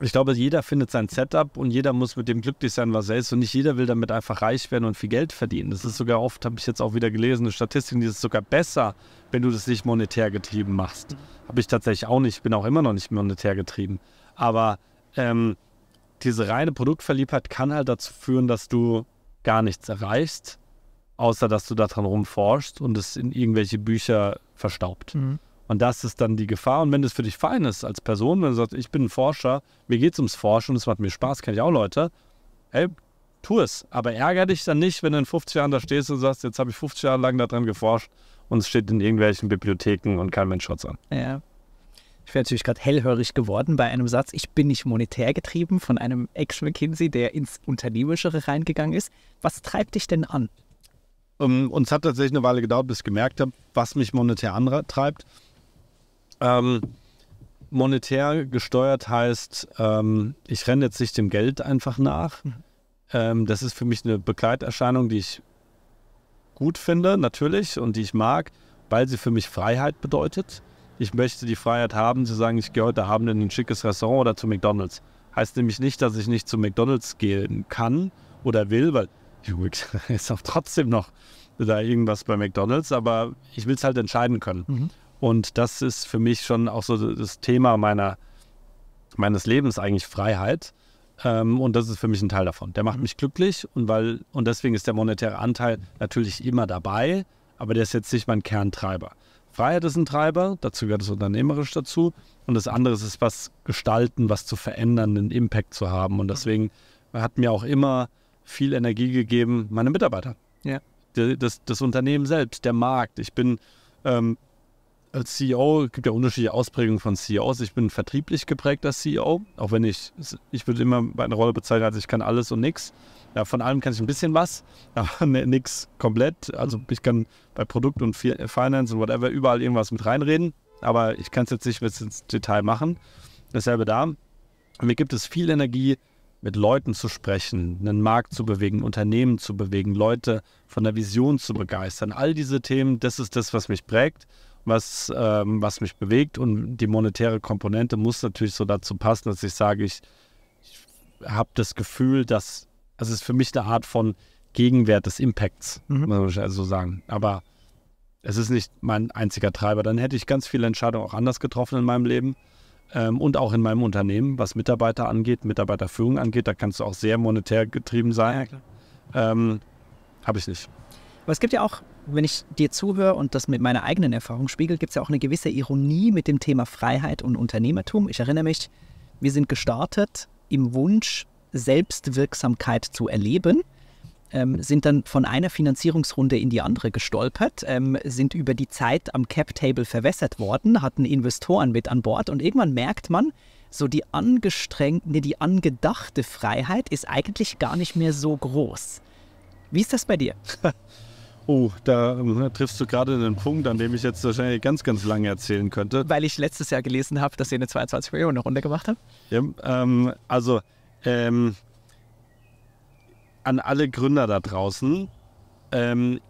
ich glaube, jeder findet sein Setup und jeder muss mit dem glücklich sein, was er ist und nicht jeder will damit einfach reich werden und viel Geld verdienen. Das ist sogar oft, habe ich jetzt auch wieder gelesen, eine Statistik, die ist sogar besser, wenn du das nicht monetär getrieben machst. Mhm. Habe ich tatsächlich auch nicht, bin auch immer noch nicht monetär getrieben. Aber ähm, diese reine Produktverliebtheit kann halt dazu führen, dass du gar nichts erreichst außer dass du daran rumforschst und es in irgendwelche Bücher verstaubt. Mhm. Und das ist dann die Gefahr. Und wenn das für dich fein ist als Person, wenn du sagst, ich bin ein Forscher, mir geht es ums Forschen, es macht mir Spaß, kenne ich auch Leute, ey, tu es. Aber ärgere dich dann nicht, wenn du in 50 Jahren da stehst und sagst, jetzt habe ich 50 Jahre lang daran geforscht und es steht in irgendwelchen Bibliotheken und kein Mensch schaut an. Ja. Ich wäre natürlich gerade hellhörig geworden bei einem Satz, ich bin nicht monetär getrieben von einem Ex-McKinsey, der ins Unternehmischere reingegangen ist. Was treibt dich denn an? Ähm, und es hat tatsächlich eine Weile gedauert, bis ich gemerkt habe, was mich monetär antreibt. Ähm, monetär gesteuert heißt, ähm, ich renne jetzt nicht dem Geld einfach nach. Mhm. Ähm, das ist für mich eine Begleiterscheinung, die ich gut finde, natürlich, und die ich mag, weil sie für mich Freiheit bedeutet. Ich möchte die Freiheit haben, zu sagen, ich gehe heute Abend in ein schickes Restaurant oder zu McDonalds. Heißt nämlich nicht, dass ich nicht zu McDonalds gehen kann oder will, weil gut, ist auch trotzdem noch da irgendwas bei McDonalds, aber ich will es halt entscheiden können. Mhm. Und das ist für mich schon auch so das Thema meiner, meines Lebens eigentlich Freiheit. Ähm, und das ist für mich ein Teil davon. Der macht mhm. mich glücklich und weil, und deswegen ist der monetäre Anteil natürlich immer dabei, aber der ist jetzt nicht mein Kerntreiber. Freiheit ist ein Treiber, dazu gehört es unternehmerisch dazu. Und das andere ist was gestalten, was zu verändern, einen Impact zu haben. Und mhm. deswegen hat mir auch immer viel Energie gegeben, meine Mitarbeiter. Ja. Das, das Unternehmen selbst, der Markt. Ich bin ähm, als CEO, es gibt ja unterschiedliche Ausprägungen von CEOs. Ich bin vertrieblich geprägter CEO, auch wenn ich, ich würde immer bei einer Rolle bezeichnen, als ich kann alles und nichts. Ja, von allem kann ich ein bisschen was, aber ne, nichts komplett. Also ich kann bei Produkt und Finance und whatever überall irgendwas mit reinreden, aber ich kann es jetzt nicht bis ins Detail machen. Dasselbe da. Mir gibt es viel Energie, mit Leuten zu sprechen, einen Markt zu bewegen, Unternehmen zu bewegen, Leute von der Vision zu begeistern. All diese Themen, das ist das, was mich prägt, was, ähm, was mich bewegt. Und die monetäre Komponente muss natürlich so dazu passen, dass ich sage, ich, ich habe das Gefühl, dass also es ist für mich eine Art von Gegenwert des Impacts, mhm. muss ich also sagen. Aber es ist nicht mein einziger Treiber. Dann hätte ich ganz viele Entscheidungen auch anders getroffen in meinem Leben ähm, und auch in meinem Unternehmen, was Mitarbeiter angeht, Mitarbeiterführung angeht, da kannst du auch sehr monetär getrieben sein. Ja, ähm, Habe ich nicht. Aber es gibt ja auch, wenn ich dir zuhöre und das mit meiner eigenen Erfahrung spiegelt, gibt es ja auch eine gewisse Ironie mit dem Thema Freiheit und Unternehmertum. Ich erinnere mich, wir sind gestartet im Wunsch, Selbstwirksamkeit zu erleben ähm, sind dann von einer Finanzierungsrunde in die andere gestolpert, ähm, sind über die Zeit am Cap-Table verwässert worden, hatten Investoren mit an Bord und irgendwann merkt man, so die angestrengte, die angedachte Freiheit ist eigentlich gar nicht mehr so groß. Wie ist das bei dir? Oh, da äh, triffst du gerade einen Punkt, an dem ich jetzt wahrscheinlich ganz, ganz lange erzählen könnte. Weil ich letztes Jahr gelesen habe, dass ihr eine 22 Millionen Runde gemacht habt. Ja, ähm, also ähm, an alle Gründer da draußen. Ähm,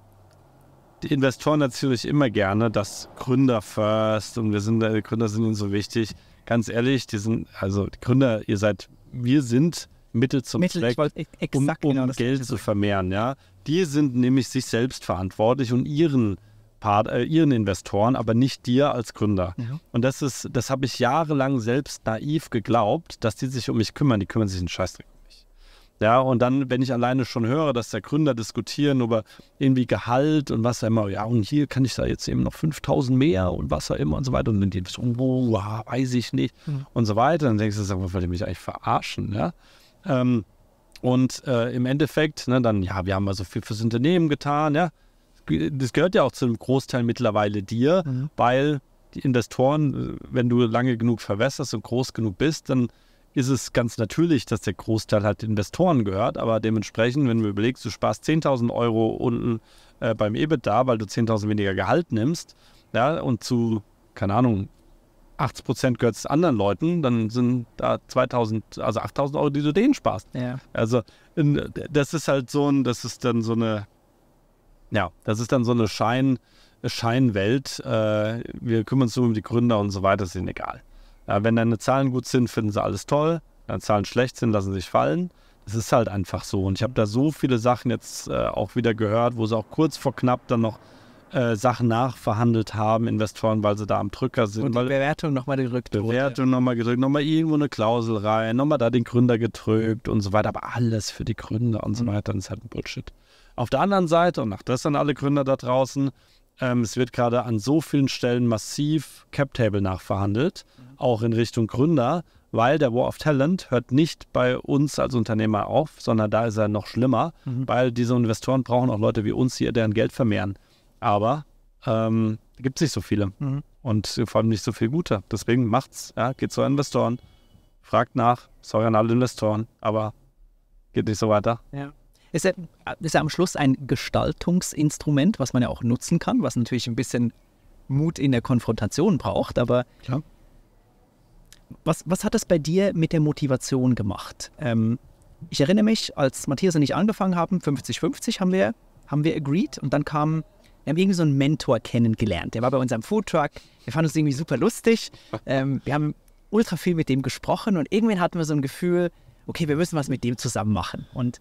die Investoren natürlich immer gerne, dass Gründer first und wir sind, äh, Gründer sind ihnen so wichtig. Ganz ehrlich, die sind, also die Gründer, ihr seid, wir sind Mittel zum Mittel, Zweck, wollte, um, um genau, Geld zu vermehren. Ja? Die sind nämlich sich selbst verantwortlich und ihren Part, äh, ihren Investoren, aber nicht dir als Gründer. Ja. Und das ist, das habe ich jahrelang selbst naiv geglaubt, dass die sich um mich kümmern. Die kümmern sich einen Scheißdreck. Ja, und dann, wenn ich alleine schon höre, dass der Gründer diskutieren über irgendwie Gehalt und was er immer, ja, und hier kann ich da jetzt eben noch 5000 mehr und was er immer und so weiter. Und dann denkst du, oh, weiß ich nicht mhm. und so weiter. Dann denkst du, sag mal, wollt mich eigentlich verarschen? Ja. Ähm, und äh, im Endeffekt, ne, dann, ja, wir haben also viel fürs Unternehmen getan, ja. Das gehört ja auch zum Großteil mittlerweile dir, mhm. weil die Investoren, äh, wenn du lange genug verwässerst und groß genug bist, dann ist es ganz natürlich, dass der Großteil halt Investoren gehört, aber dementsprechend, wenn du überlegst, du sparst 10.000 Euro unten äh, beim EBITDA, weil du 10.000 weniger Gehalt nimmst, ja, und zu, keine Ahnung, 80 Prozent gehört es anderen Leuten, dann sind da 2000, also 8000 Euro, die du denen sparst. Ja. Also das ist halt so ein, das ist dann so eine, ja, das ist dann so eine Schein, Scheinwelt. Äh, wir kümmern uns nur um die Gründer und so weiter, ist ihnen egal. Ja, wenn deine Zahlen gut sind, finden sie alles toll. Wenn deine Zahlen schlecht sind, lassen sie sich fallen. Es ist halt einfach so. Und ich habe da so viele Sachen jetzt äh, auch wieder gehört, wo sie auch kurz vor knapp dann noch äh, Sachen nachverhandelt haben, Investoren, weil sie da am Drücker sind. Und die Bewertung nochmal gedrückt wurde. Bewertung nochmal gedrückt, nochmal irgendwo eine Klausel rein, nochmal da den Gründer gedrückt und so weiter. Aber alles für die Gründer und so mhm. weiter, das ist halt ein Bullshit. Auf der anderen Seite, und nach das dann alle Gründer da draußen, ähm, es wird gerade an so vielen Stellen massiv Cap-Table nachverhandelt, mhm. auch in Richtung Gründer, weil der War of Talent hört nicht bei uns als Unternehmer auf, sondern da ist er noch schlimmer, mhm. weil diese Investoren brauchen auch Leute wie uns hier, deren Geld vermehren. Aber ähm, gibt es nicht so viele mhm. und vor allem nicht so viel Gute. Deswegen macht's, ja, geht zu euren Investoren, fragt nach, sorry an alle Investoren, aber geht nicht so weiter. Ja ist ja, äh, ist ja am Schluss ein Gestaltungsinstrument, was man ja auch nutzen kann, was natürlich ein bisschen Mut in der Konfrontation braucht, aber ja. was, was hat das bei dir mit der Motivation gemacht? Ähm, ich erinnere mich, als Matthias und ich angefangen haben, 50-50 haben wir, haben wir agreed und dann kam, wir haben irgendwie so einen Mentor kennengelernt. Der war bei unserem Foodtruck, wir fanden uns irgendwie super lustig, ähm, wir haben ultra viel mit dem gesprochen und irgendwann hatten wir so ein Gefühl, okay, wir müssen was mit dem zusammen machen. Und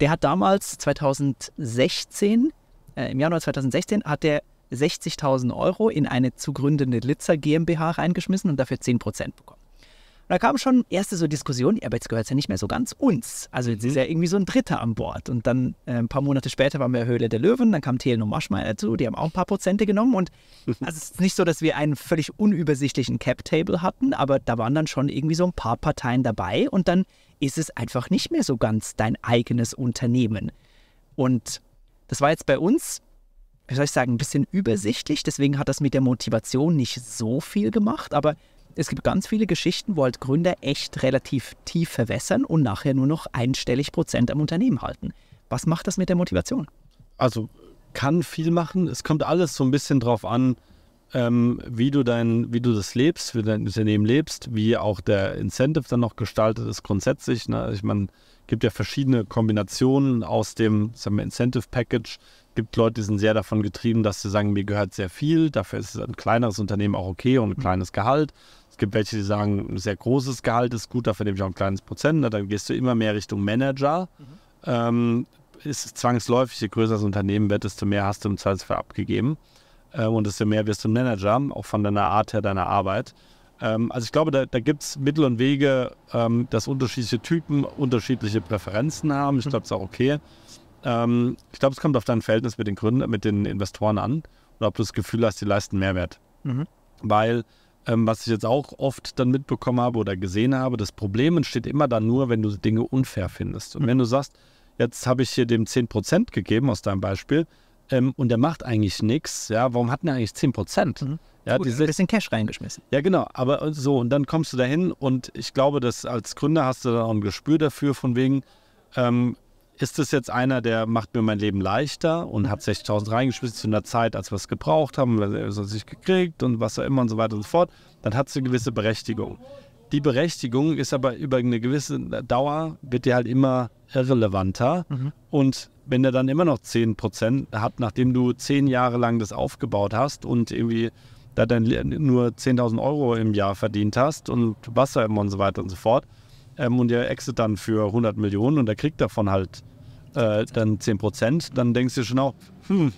der hat damals 2016, äh, im Januar 2016, hat er 60.000 Euro in eine zu gründende Litzer GmbH reingeschmissen und dafür 10 bekommen. Und da kamen schon erste so Diskussionen, ja, aber jetzt gehört es ja nicht mehr so ganz uns. Also jetzt ist mhm. ja irgendwie so ein Dritter an Bord. Und dann äh, ein paar Monate später waren wir Höhle der Löwen, dann kam Thelen und Maschmeyer dazu, die haben auch ein paar Prozente genommen. Und mhm. also es ist nicht so, dass wir einen völlig unübersichtlichen Cap-Table hatten, aber da waren dann schon irgendwie so ein paar Parteien dabei. Und dann ist es einfach nicht mehr so ganz dein eigenes Unternehmen. Und das war jetzt bei uns, wie soll ich sagen, ein bisschen übersichtlich. Deswegen hat das mit der Motivation nicht so viel gemacht. Aber es gibt ganz viele Geschichten, wo halt Gründer echt relativ tief verwässern und nachher nur noch einstellig Prozent am Unternehmen halten. Was macht das mit der Motivation? Also kann viel machen. Es kommt alles so ein bisschen drauf an, ähm, wie, du dein, wie du das lebst, wie dein Unternehmen lebst, wie auch der Incentive dann noch gestaltet ist grundsätzlich. Ne? Ich meine, gibt ja verschiedene Kombinationen aus dem sagen wir, Incentive Package. gibt Leute, die sind sehr davon getrieben, dass sie sagen, mir gehört sehr viel, dafür ist ein kleineres Unternehmen auch okay und ein mhm. kleines Gehalt. Es gibt welche, die sagen, ein sehr großes Gehalt ist gut, dafür nehme ich auch ein kleines Prozent. Na, ne, dann gehst du immer mehr Richtung Manager. Mhm. Ähm, ist zwangsläufig, je größer das Unternehmen wird, desto mehr hast du im Zweifelsfall abgegeben. Ähm, und desto mehr wirst du ein Manager, auch von deiner Art her, deiner Arbeit. Ähm, also ich glaube, da, da gibt es Mittel und Wege, ähm, dass unterschiedliche Typen unterschiedliche Präferenzen haben. Ich mhm. glaube, es ist auch okay. ich glaube, es kommt auf dein Verhältnis mit den Gründern, mit den Investoren an und ob du das Gefühl hast, die leisten Mehrwert. Mhm. Weil was ich jetzt auch oft dann mitbekommen habe oder gesehen habe, das Problem entsteht immer dann nur, wenn du Dinge unfair findest. Und mhm. wenn du sagst, jetzt habe ich hier dem 10% gegeben aus deinem Beispiel, ähm, und der macht eigentlich nichts, ja, warum hat er eigentlich 10 Mhm. Ja, Gut, diese, ein bisschen Cash reingeschmissen. Ja, genau. Aber äh, so, und dann kommst du dahin und ich glaube, dass als Gründer hast du da auch ein Gespür dafür, von wegen, ähm, ist das jetzt einer, der macht mir mein Leben leichter und mhm. hat 60.000 reingeschmissen zu einer Zeit, als wir es gebraucht haben, was er sich gekriegt und was auch immer und so weiter und so fort, dann hat es eine gewisse Berechtigung. Die Berechtigung ist aber über eine gewisse Dauer, wird dir halt immer irrelevanter. Mhm. Und wenn er dann immer noch 10% hat, nachdem du zehn Jahre lang das aufgebaut hast und irgendwie da dann nur 10.000 Euro im Jahr verdient hast und Wasser immer und so weiter und so fort, ähm, und der exit dann für 100 Millionen und der kriegt davon halt äh, dann 10%, dann denkst du schon auch, hm,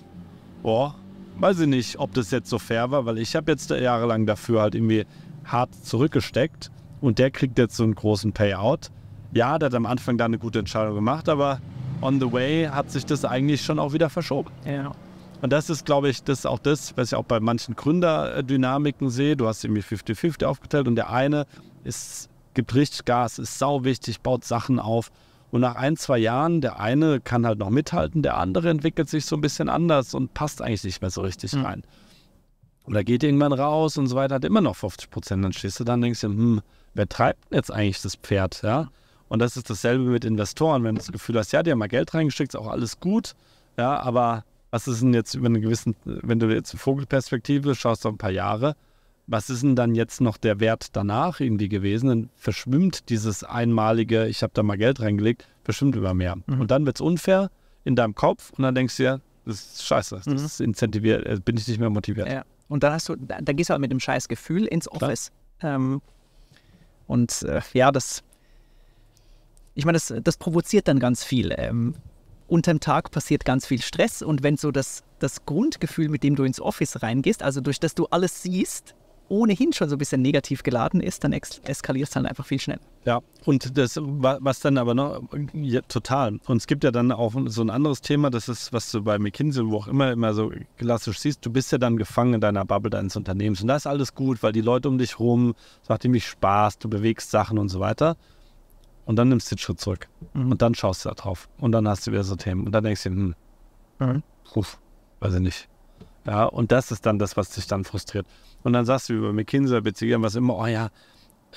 boah, weiß ich nicht, ob das jetzt so fair war, weil ich habe jetzt jahrelang dafür halt irgendwie hart zurückgesteckt und der kriegt jetzt so einen großen Payout. Ja, der hat am Anfang da eine gute Entscheidung gemacht, aber on the way hat sich das eigentlich schon auch wieder verschoben. Ja. Und das ist, glaube ich, das auch das, was ich auch bei manchen Gründerdynamiken sehe. Du hast irgendwie 50-50 aufgeteilt und der eine ist, gibt richtig Gas, ist sau wichtig, baut Sachen auf. Und nach ein, zwei Jahren, der eine kann halt noch mithalten, der andere entwickelt sich so ein bisschen anders und passt eigentlich nicht mehr so richtig hm. rein. Oder geht irgendwann raus und so weiter, hat immer noch 50 Prozent. Dann stehst du dann und denkst dir, hm, wer treibt denn jetzt eigentlich das Pferd? Ja? Und das ist dasselbe mit Investoren. Wenn du das Gefühl hast, ja, die haben mal Geld reingeschickt, ist auch alles gut, ja, aber was ist denn jetzt über einen gewissen, wenn du jetzt Vogelperspektive schaust, auf ein paar Jahre, was ist denn dann jetzt noch der Wert danach irgendwie gewesen? Dann verschwimmt dieses einmalige, ich habe da mal Geld reingelegt, verschwimmt über mehr. Mhm. Und dann wird es unfair in deinem Kopf und dann denkst du dir, das ist scheiße, das mhm. ist incentiviert, äh, bin ich nicht mehr motiviert. Ja. Und dann hast du, da, da gehst du halt mit dem scheiß Gefühl ins Office. Ähm, und äh, ja, das, ich meine, das, das provoziert dann ganz viel. Ähm, unterm Tag passiert ganz viel Stress und wenn so das, das Grundgefühl, mit dem du ins Office reingehst, also durch das du alles siehst, ohnehin schon so ein bisschen negativ geladen ist, dann eskaliert es dann einfach viel schneller. Ja, und das, was dann aber noch, ja, total. Und es gibt ja dann auch so ein anderes Thema, das ist, was du bei McKinsey, wo auch immer, immer so klassisch siehst, du bist ja dann gefangen in deiner Bubble deines Unternehmens. Und da ist alles gut, weil die Leute um dich rum, es macht nämlich Spaß, du bewegst Sachen und so weiter. Und dann nimmst du den Schritt zurück. Mhm. Und dann schaust du da drauf. Und dann hast du wieder so Themen. Und dann denkst du, hm, mhm. Puh, weiß ich nicht. Ja, und das ist dann das, was dich dann frustriert. Und dann sagst du über McKinsey, Beziehungen, was immer, oh ja,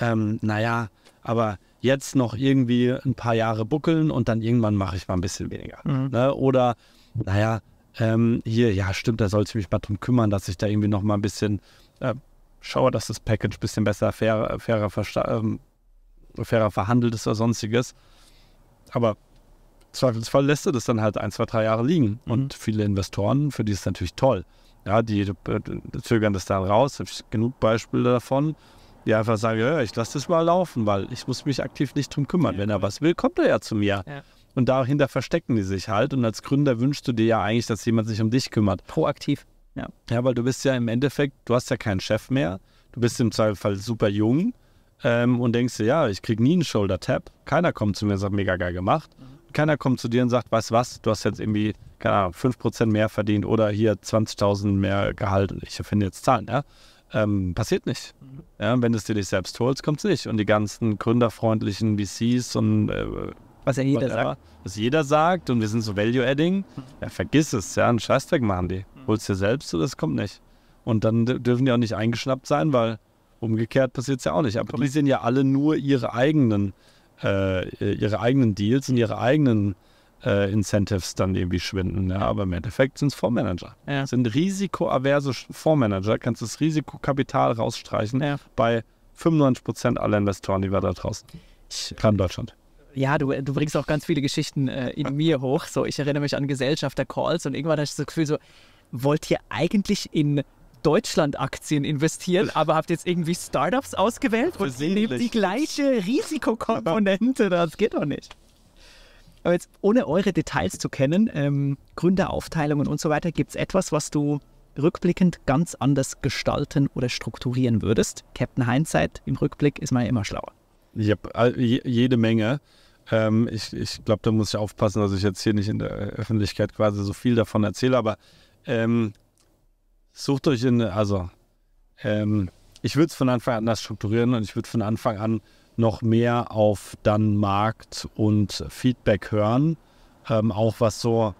ähm, naja, aber jetzt noch irgendwie ein paar Jahre buckeln und dann irgendwann mache ich mal ein bisschen weniger. Mhm. Ne? Oder, naja, ähm, hier, ja, stimmt, da sollte ich mich mal drum kümmern, dass ich da irgendwie noch mal ein bisschen äh, schaue, dass das Package ein bisschen besser, fairer, fairer, ähm, fairer verhandelt ist oder sonstiges. Aber im Zweifelsfall lässt du das dann halt ein, zwei, drei Jahre liegen. Mhm. Und viele Investoren, für die ist es natürlich toll. Ja, die, zögern das dann raus. Da genug Beispiele davon, die einfach sagen, ja, ich lasse das mal laufen, weil ich muss mich aktiv nicht drum kümmern. Ja. Wenn er was will, kommt er ja zu mir. Ja. Und dahinter verstecken die sich halt. Und als Gründer wünschst du dir ja eigentlich, dass jemand sich um dich kümmert. Proaktiv. Ja. ja, weil du bist ja im Endeffekt, du hast ja keinen Chef mehr. Du bist im Zweifelsfall super jung ähm, und denkst dir, ja, ich krieg nie einen Shoulder Tap. Keiner kommt zu mir und sagt, mega geil gemacht. Mhm keiner kommt zu dir und sagt, weißt du was, du hast jetzt irgendwie, keine Ahnung, 5% mehr verdient oder hier 20.000 mehr Gehalt. Ich finde jetzt Zahlen, ja. Ähm, passiert nicht. Mhm. Ja, wenn du es dir nicht selbst holst, kommt es nicht. Und die ganzen gründerfreundlichen VCs und äh, was ja jeder whatever, sagt. Was jeder sagt und wir sind so Value-Adding, mhm. ja, vergiss es, ja, einen Scheißdreck machen die. Mhm. Holst dir selbst und es kommt nicht. Und dann dürfen die auch nicht eingeschnappt sein, weil umgekehrt passiert es ja auch nicht. Aber die sehen ja alle nur ihre eigenen äh, äh, ihre eigenen Deals und ihre eigenen äh, Incentives dann irgendwie schwinden. Ja, aber im Endeffekt sind es Fondsmanager. Ja. Sind risikoaverse Fondsmanager, kannst das Risikokapital rausstreichen ja. bei 95 Prozent aller Investoren, die wir da draußen. Kann Deutschland ja, du, du bringst auch ganz viele Geschichten äh, in mir hoch. So, ich erinnere mich an Gesellschafter-Calls und irgendwann hatte ich das Gefühl, so, wollt ihr eigentlich in Deutschland-Aktien investieren, äh. aber habt jetzt irgendwie Startups ausgewählt und nehmt die gleiche Risikokomponente. Das geht doch nicht. Aber jetzt, ohne eure Details zu kennen, ähm, Gründeraufteilungen und so weiter, gibt es etwas, was du rückblickend ganz anders gestalten oder strukturieren würdest? Captain Hindsight im Rückblick ist man ja immer schlauer. Ich habe jede Menge. Ähm, ich, ich glaube, da muss ich aufpassen, dass ich jetzt hier nicht in der Öffentlichkeit quasi so viel davon erzähle, aber ähm, Sucht euch in, also ähm, ich würde es von Anfang an anders strukturieren und ich würde von Anfang an noch mehr auf dann Markt und Feedback hören. Ähm, auch was so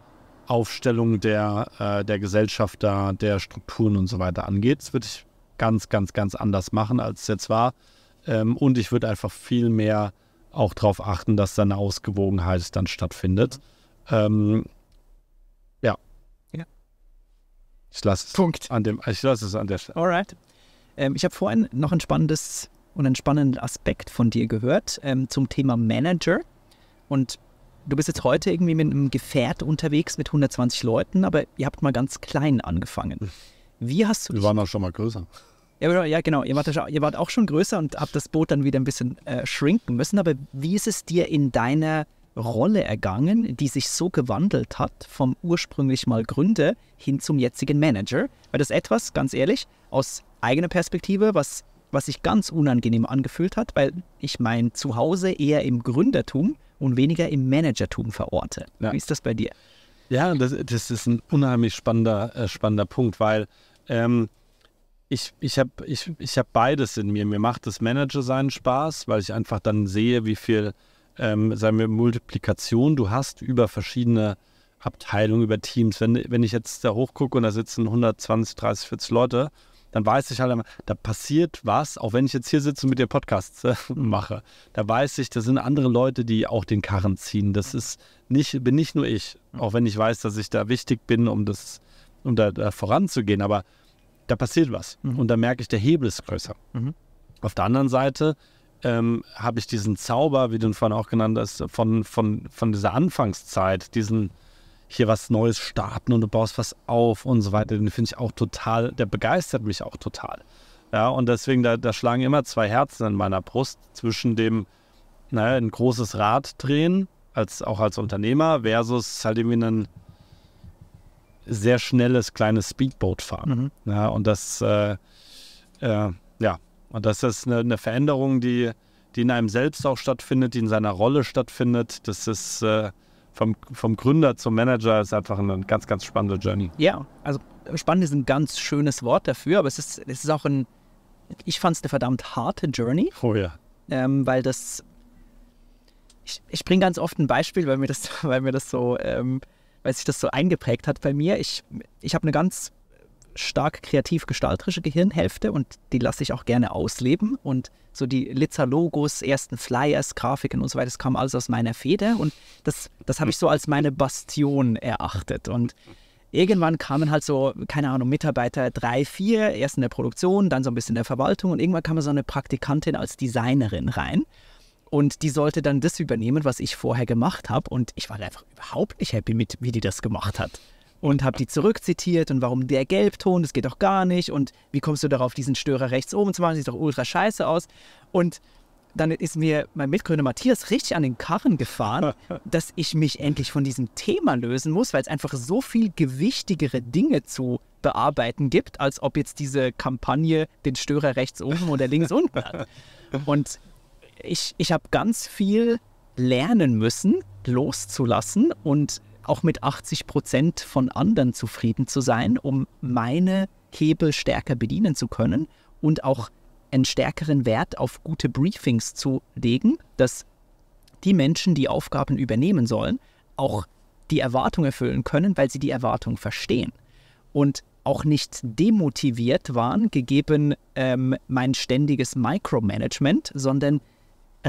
Aufstellung der, äh, der Gesellschaft der Strukturen und so weiter angeht. Das würde ich ganz, ganz, ganz anders machen, als es jetzt war. Ähm, und ich würde einfach viel mehr auch darauf achten, dass da eine Ausgewogenheit dann stattfindet. Ähm, Ich lasse es, Punkt. An dem, ich lasse es an der Stelle. Alright. Ähm, ich habe vorhin noch ein spannendes und einen spannenden Aspekt von dir gehört ähm, zum Thema Manager. Und du bist jetzt heute irgendwie mit einem Gefährt unterwegs mit 120 Leuten, aber ihr habt mal ganz klein angefangen. Hm. Wie hast du. Wir waren auch schon mal größer. Ja, genau, ja genau. Ihr wart, ihr wart, auch schon größer und habt das Boot dann wieder ein bisschen äh, schrinken müssen. Aber wie ist es dir in deiner Rolle ergangen, die sich so gewandelt hat vom ursprünglich mal Gründer hin zum jetzigen Manager. Weil das etwas, ganz ehrlich, aus eigener Perspektive, was, was sich ganz unangenehm angefühlt hat, weil ich mein Zuhause eher im Gründertum und weniger im Managertum verorte. Ja. Wie ist das bei dir? Ja, das, das ist ein unheimlich spannender, äh, spannender Punkt, weil ähm, ich, ich habe ich, ich hab beides in mir. Mir macht das Manager seinen Spaß, weil ich einfach dann sehe, wie viel ähm, sagen wir, Multiplikation du hast über verschiedene Abteilungen, über Teams. Wenn, wenn ich jetzt da hochgucke und da sitzen 120, 30, 40 Leute, dann weiß ich halt, da passiert was, auch wenn ich jetzt hier sitze und mit dir Podcasts äh, mache. Da weiß ich, da sind andere Leute, die auch den Karren ziehen. Das ist nicht, bin nicht nur ich, auch wenn ich weiß, dass ich da wichtig bin, um das, um da, da voranzugehen. Aber da passiert was. Mhm. Und da merke ich, der Hebel ist größer. Mhm. Auf der anderen Seite ähm, habe ich diesen Zauber, wie du ihn vorhin auch genannt hast, von, von, von dieser Anfangszeit, diesen hier was Neues starten und du baust was auf und so weiter, den finde ich auch total, der begeistert mich auch total. Ja, und deswegen, da, da schlagen immer zwei Herzen in meiner Brust zwischen dem, naja, ein großes Rad drehen, als, auch als Unternehmer, versus halt irgendwie ein sehr schnelles, kleines Speedboat fahren. Mhm. Ja, und das, äh, äh, ja, und das ist eine, eine Veränderung, die, die in einem selbst auch stattfindet, die in seiner Rolle stattfindet. Das ist äh, vom, vom Gründer zum Manager ist einfach eine ganz, ganz spannende Journey. Ja, also spannend ist ein ganz schönes Wort dafür, aber es ist, es ist auch ein, ich fand es eine verdammt harte Journey. Oh ja. Ähm, weil das, ich, ich bringe ganz oft ein Beispiel, weil mir das, weil mir das so, ähm, weil sich das so eingeprägt hat bei mir. Ich, ich habe eine ganz stark kreativ-gestalterische Gehirnhälfte und die lasse ich auch gerne ausleben. Und so die Litzer-Logos, ersten Flyers, Grafiken und so weiter, das kam alles aus meiner Feder und das, das habe ich so als meine Bastion erachtet. Und irgendwann kamen halt so, keine Ahnung, Mitarbeiter drei, vier, erst in der Produktion, dann so ein bisschen in der Verwaltung und irgendwann kam so eine Praktikantin als Designerin rein. Und die sollte dann das übernehmen, was ich vorher gemacht habe. Und ich war einfach überhaupt nicht happy mit, wie die das gemacht hat und habe die zurückzitiert und warum der Gelbton, das geht doch gar nicht und wie kommst du darauf, diesen Störer rechts oben zu machen, sieht doch ultra scheiße aus. Und dann ist mir mein Mitgründer Matthias richtig an den Karren gefahren, dass ich mich endlich von diesem Thema lösen muss, weil es einfach so viel gewichtigere Dinge zu bearbeiten gibt, als ob jetzt diese Kampagne den Störer rechts oben oder links unten hat. Und ich, ich habe ganz viel lernen müssen, loszulassen und auch mit 80 Prozent von anderen zufrieden zu sein, um meine Hebel stärker bedienen zu können und auch einen stärkeren Wert auf gute Briefings zu legen, dass die Menschen, die Aufgaben übernehmen sollen, auch die Erwartung erfüllen können, weil sie die Erwartung verstehen und auch nicht demotiviert waren, gegeben ähm, mein ständiges Micromanagement, sondern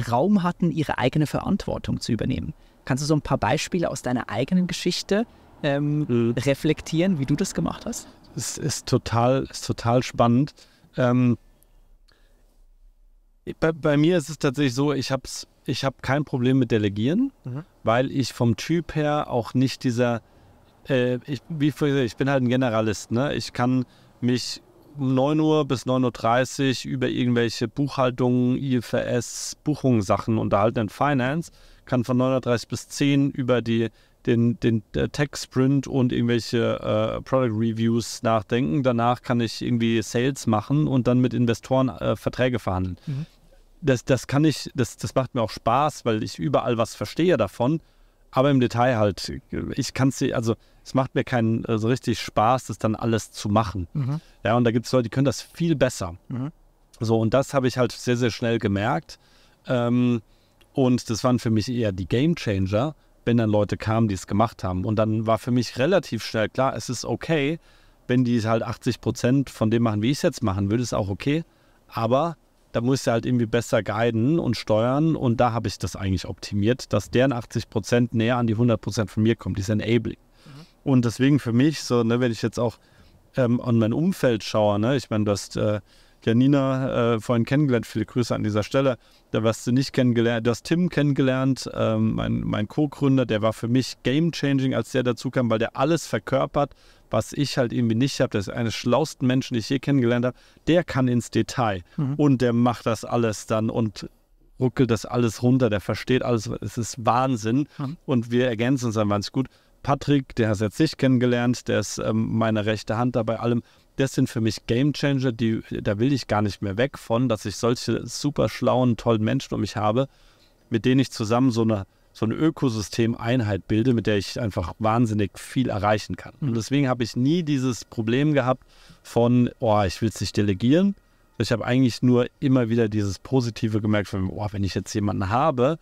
Raum hatten, ihre eigene Verantwortung zu übernehmen. Kannst du so ein paar Beispiele aus deiner eigenen Geschichte ähm, mhm. reflektieren, wie du das gemacht hast? Es ist total, ist total spannend. Ähm, bei, bei, mir ist es tatsächlich so, ich habe ich hab kein Problem mit Delegieren, mhm. weil ich vom Typ her auch nicht dieser, äh, ich, wie vorher, ich bin halt ein Generalist. Ne? Ich kann mich um 9 Uhr bis 9.30 Uhr über irgendwelche Buchhaltungen, IFRS, Buchungssachen unterhalten in Finance kann von 930 bis 10 über die, den, den äh, Tech-Sprint und irgendwelche äh, Product-Reviews nachdenken. Danach kann ich irgendwie Sales machen und dann mit Investoren äh, Verträge verhandeln. Mhm. Das, das kann ich, das, das macht mir auch Spaß, weil ich überall was verstehe davon. Aber im Detail halt, äh, ich kann es, also es macht mir keinen äh, so also richtig Spaß, das dann alles zu machen. Mhm. Ja, und da gibt es Leute, die können das viel besser. Mhm. So, und das habe ich halt sehr, sehr schnell gemerkt. Ähm, und das waren für mich eher die Game Changer, wenn dann Leute kamen, die es gemacht haben. Und dann war für mich relativ schnell klar, es ist okay, wenn die halt 80 Prozent von dem machen, wie ich es jetzt machen würde, ist auch okay. Aber da muss ich halt irgendwie besser guiden und steuern. Und da habe ich das eigentlich optimiert, dass deren 80 Prozent näher an die 100 Prozent von mir kommt, dieses Enabling. Mhm. Und deswegen für mich, so, ne, wenn ich jetzt auch ähm, an mein Umfeld schaue, ne, ich meine, du hast. Äh, Janina äh, vorhin kennengelernt. Viele Grüße an dieser Stelle. Da hast du nicht kennengelernt. Du hast Tim kennengelernt, ähm, mein, mein Co-Gründer. Der war für mich game-changing, als der dazu kam, weil der alles verkörpert, was ich halt irgendwie nicht habe. Der ist eines schlausten Menschen, die ich je kennengelernt habe. Der kann ins Detail mhm. und der macht das alles dann und ruckelt das alles runter. Der versteht alles. Es ist Wahnsinn mhm. und wir ergänzen uns dann ganz gut. Patrick, der hat jetzt sich kennengelernt, der ist ähm, meine rechte Hand dabei allem das sind für mich Gamechanger, die, da will ich gar nicht mehr weg von, dass ich solche super schlauen, tollen Menschen um mich habe, mit denen ich zusammen so eine so eine Ökosystemeinheit bilde, mit der ich einfach wahnsinnig viel erreichen kann. Und mhm. deswegen habe ich nie dieses Problem gehabt von, oh, ich will es nicht delegieren. Ich habe eigentlich nur immer wieder dieses Positive gemerkt von, oh, wenn ich jetzt jemanden habe,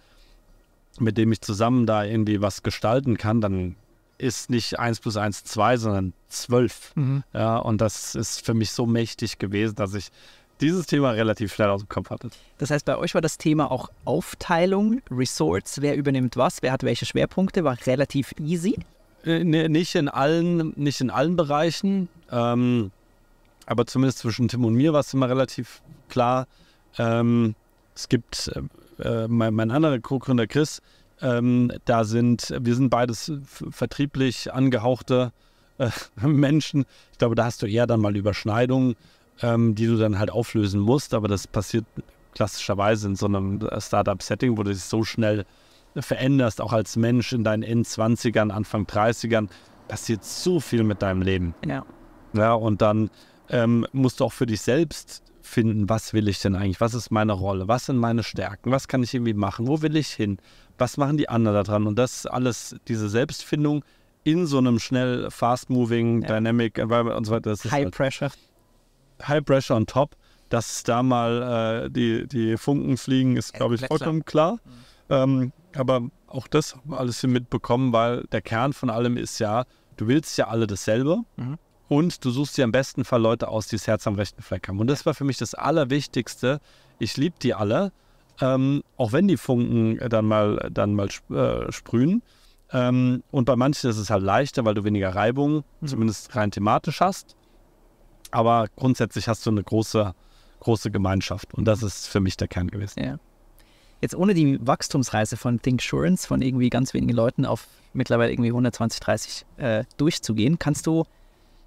mit dem ich zusammen da irgendwie was gestalten kann, dann ist nicht 1 plus 1 2, sondern 12. Mhm. Ja, und das ist für mich so mächtig gewesen, dass ich dieses Thema relativ schnell aus dem Kopf hatte. Das heißt, bei euch war das Thema auch Aufteilung, Resorts, wer übernimmt was, wer hat welche Schwerpunkte, war relativ easy. Äh, ne, nicht in allen, nicht in allen Bereichen, ähm, aber zumindest zwischen Tim und mir war es immer relativ klar. Ähm, es gibt äh, äh mein, mein anderer Co-Gründer Chris, ähm, da sind, wir sind beides vertrieblich angehauchte äh, Menschen. Ich glaube, da hast du eher dann mal Überschneidungen, ähm, die du dann halt auflösen musst, aber das passiert klassischerweise in so einem Startup-Setting, wo du dich so schnell veränderst, auch als Mensch in deinen N20ern, Anfang 30ern, passiert so viel mit deinem Leben. Genau. Ja, und dann ähm, musst du auch für dich selbst finden, was will ich denn eigentlich, was ist meine Rolle, was sind meine Stärken, was kann ich irgendwie machen, wo will ich hin, was machen die anderen daran und das alles, diese Selbstfindung in so einem schnell fast-moving ja. Dynamic Environment und so weiter. Das ist High halt Pressure. High Pressure on top, dass da mal äh, die, die Funken fliegen, ist glaube ich vollkommen klar. Mhm. Ähm, aber auch das alles hier mitbekommen, weil der Kern von allem ist ja, du willst ja alle dasselbe. Mhm. Und du suchst dir am besten Fall Leute aus, die das Herz am rechten Fleck haben. Und das war für mich das Allerwichtigste. Ich liebe die alle, ähm, auch wenn die Funken äh, dann mal, dann mal äh, sprühen. Ähm, und bei manchen ist es halt leichter, weil du weniger Reibung, mhm. zumindest rein thematisch hast. Aber grundsätzlich hast du eine große, große Gemeinschaft. Und das ist für mich der Kern gewesen. Ja. Jetzt ohne die Wachstumsreise von Thinksurance von irgendwie ganz wenigen Leuten auf mittlerweile irgendwie 120, 30 äh, durchzugehen, kannst du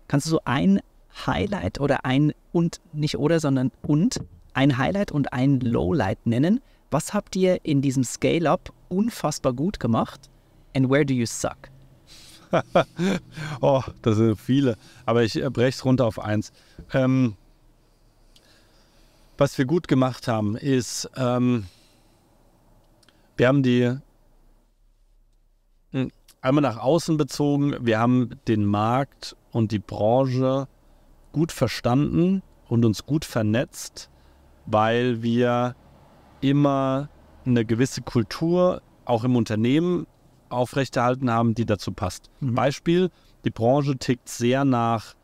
Kannst du so ein Highlight oder ein und nicht oder, sondern und ein Highlight und ein Lowlight nennen? Was habt ihr in diesem Scale-up unfassbar gut gemacht? And where do you suck? oh, das sind viele. Aber ich äh, breche es runter auf eins. Ähm, was wir gut gemacht haben, ist, ähm, wir haben die hm, einmal nach außen bezogen, wir haben den Markt und die Branche gut verstanden und uns gut vernetzt, weil wir immer eine gewisse Kultur auch im Unternehmen aufrechterhalten haben, die dazu passt. Mhm. Beispiel, die Branche tickt sehr nach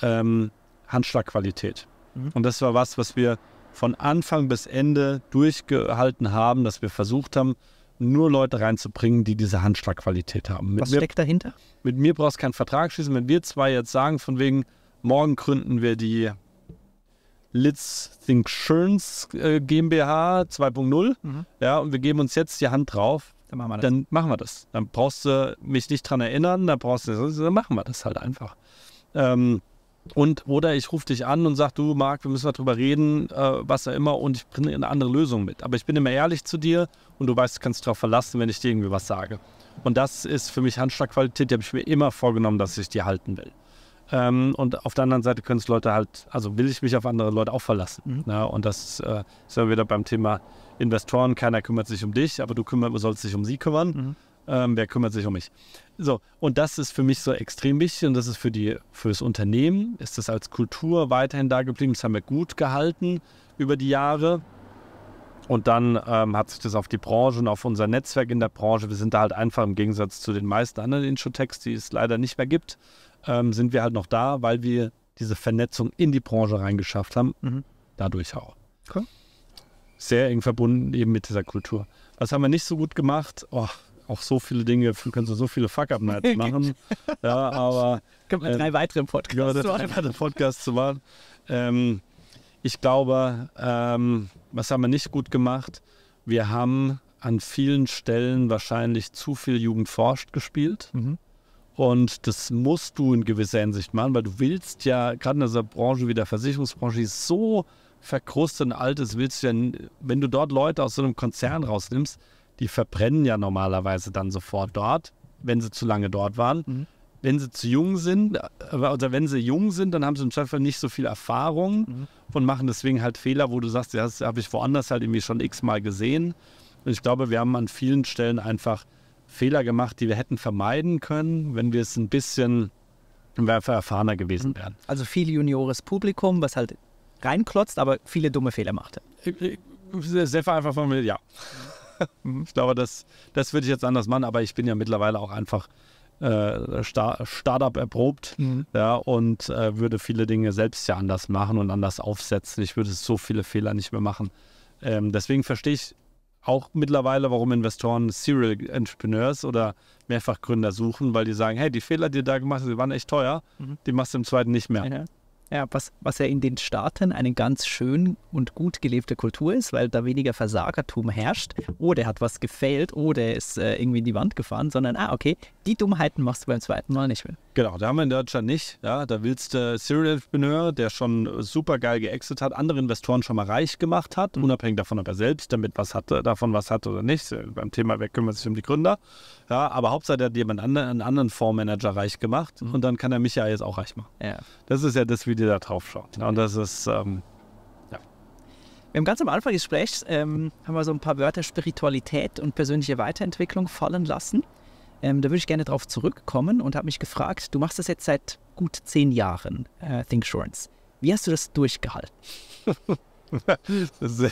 ähm, Handschlagqualität. Mhm. Und das war was, was wir von Anfang bis Ende durchgehalten haben, dass wir versucht haben, nur Leute reinzubringen, die diese Handschlagqualität haben. Mit Was mir, steckt dahinter? Mit mir brauchst du keinen Vertrag schließen. Wenn wir zwei jetzt sagen, von wegen, morgen gründen wir die Litz Think Schöns äh, GmbH 2.0, mhm. ja, und wir geben uns jetzt die Hand drauf, dann machen wir das. Dann, machen wir das. dann brauchst du mich nicht dran erinnern, dann brauchst du, dann machen wir das halt einfach. Ähm, und oder ich rufe dich an und sage, du Marc, wir müssen darüber reden, äh, was auch immer, und ich bringe eine andere Lösung mit. Aber ich bin immer ehrlich zu dir und du weißt, du kannst dich darauf verlassen, wenn ich dir irgendwie was sage. Und das ist für mich Handschlagqualität, die habe ich mir immer vorgenommen, dass ich die halten will. Ähm, und auf der anderen Seite können es Leute halt, also will ich mich auf andere Leute auch verlassen. Mhm. Na, ne? und das äh, ist ja wieder beim Thema Investoren, keiner kümmert sich um dich, aber du kümmer, sollst dich um sie kümmern. Mhm. Ähm, wer kümmert sich um mich? So, und das ist für mich so extrem wichtig und das ist für die fürs Unternehmen, ist das als Kultur weiterhin da geblieben. Das haben wir gut gehalten über die Jahre. Und dann ähm, hat sich das auf die Branche und auf unser Netzwerk in der Branche, wir sind da halt einfach im Gegensatz zu den meisten anderen Introtechs, die es leider nicht mehr gibt, ähm, sind wir halt noch da, weil wir diese Vernetzung in die Branche reingeschafft haben. Mhm. Dadurch auch. Cool. Sehr eng verbunden eben mit dieser Kultur. Was haben wir nicht so gut gemacht? Oh, auch so viele Dinge, kannst so viele Fuck-Up-Nights machen. ja, aber. Können wir äh, drei weitere Podcasts machen? Drei weitere Podcasts zu machen. Ähm, ich glaube, ähm, was haben wir nicht gut gemacht? Wir haben an vielen Stellen wahrscheinlich zu viel Jugend forscht gespielt. Mhm. Und das musst du in gewisser Hinsicht machen, weil du willst ja, gerade in dieser Branche wie der Versicherungsbranche, ist so verkrustet und alt altes willst du ja, wenn du dort Leute aus so einem Konzern rausnimmst, die verbrennen ja normalerweise dann sofort dort, wenn sie zu lange dort waren. Mhm. Wenn sie zu jung sind, äh, oder wenn sie jung sind, dann haben sie im Zweifel nicht so viel Erfahrung mhm. und machen deswegen halt Fehler, wo du sagst, ja, das habe ich woanders halt irgendwie schon x-mal gesehen. Und ich glaube, wir haben an vielen Stellen einfach Fehler gemacht, die wir hätten vermeiden können, wenn wir es ein bisschen erfahrener gewesen mhm. wären. Also viel juniores Publikum, was halt reinklotzt, aber viele dumme Fehler machte. Äh, äh, sehr, sehr von mir, ja. Mhm. ich glaube, das, das würde ich jetzt anders machen, aber ich bin ja mittlerweile auch einfach äh, Startup erprobt mhm. ja, und äh, würde viele Dinge selbst ja anders machen und anders aufsetzen. Ich würde so viele Fehler nicht mehr machen. Ähm, deswegen verstehe ich auch mittlerweile, warum Investoren Serial Entrepreneurs oder Mehrfachgründer suchen, weil die sagen, hey, die Fehler, die du da gemacht hast, die waren echt teuer, mhm. die machst du im zweiten nicht mehr. Mhm. Ja, was, was ja in den Staaten eine ganz schön und gut gelebte Kultur ist, weil da weniger Versagertum herrscht. Oh, hat was gefailt, oh, ist äh, irgendwie in die Wand gefahren, sondern, ah, okay, die Dummheiten machst du beim zweiten Mal nicht mehr. Genau, da haben wir in Deutschland nicht. Ja, da willst du Serial-Entrepreneur, der schon super geil geexit hat, andere Investoren schon mal reich gemacht hat, mhm. unabhängig davon, ob er selbst damit was hatte, davon was hat oder nicht. Beim Thema weg kümmert sich um die Gründer. Ja, aber Hauptsache, der hat jemand anderen, einen anderen Fondsmanager reich gemacht mhm. und dann kann er mich ja jetzt auch reich machen. Ja. Das ist ja das, wie der da drauf schaut. Ja, und das ist. Ähm, wir haben ganz am Anfang des Gesprächs ähm, haben wir so ein paar Wörter Spiritualität und persönliche Weiterentwicklung fallen lassen. Ähm, da würde ich gerne darauf zurückkommen und habe mich gefragt, du machst das jetzt seit gut zehn Jahren, äh, Thinksurance. Wie hast du das durchgehalten? Sehr,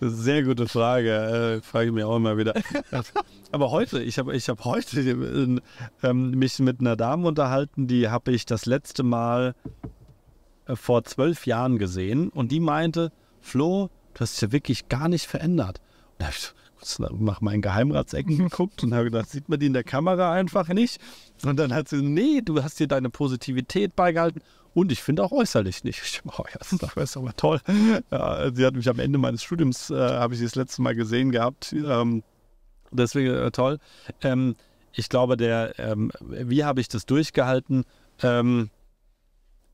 sehr gute Frage, äh, frage ich mir auch immer wieder. Aber heute, ich habe ich hab heute in, ähm, mich mit einer Dame unterhalten, die habe ich das letzte Mal äh, vor zwölf Jahren gesehen und die meinte, Flo, du hast dich ja wirklich gar nicht verändert. Und da habe ich so, nach meinen Geheimratsecken mhm. geguckt und habe gedacht, sieht man die in der Kamera einfach nicht? Und dann hat sie, nee, du hast dir deine Positivität beigehalten. Und ich finde auch äußerlich nicht. Ich dachte, oh, ja, ist aber toll. Ja, sie hat mich am Ende meines Studiums, äh, habe ich sie das letzte Mal gesehen gehabt. Ähm, deswegen äh, toll. Ähm, ich glaube, der, ähm, wie habe ich das durchgehalten? Ähm,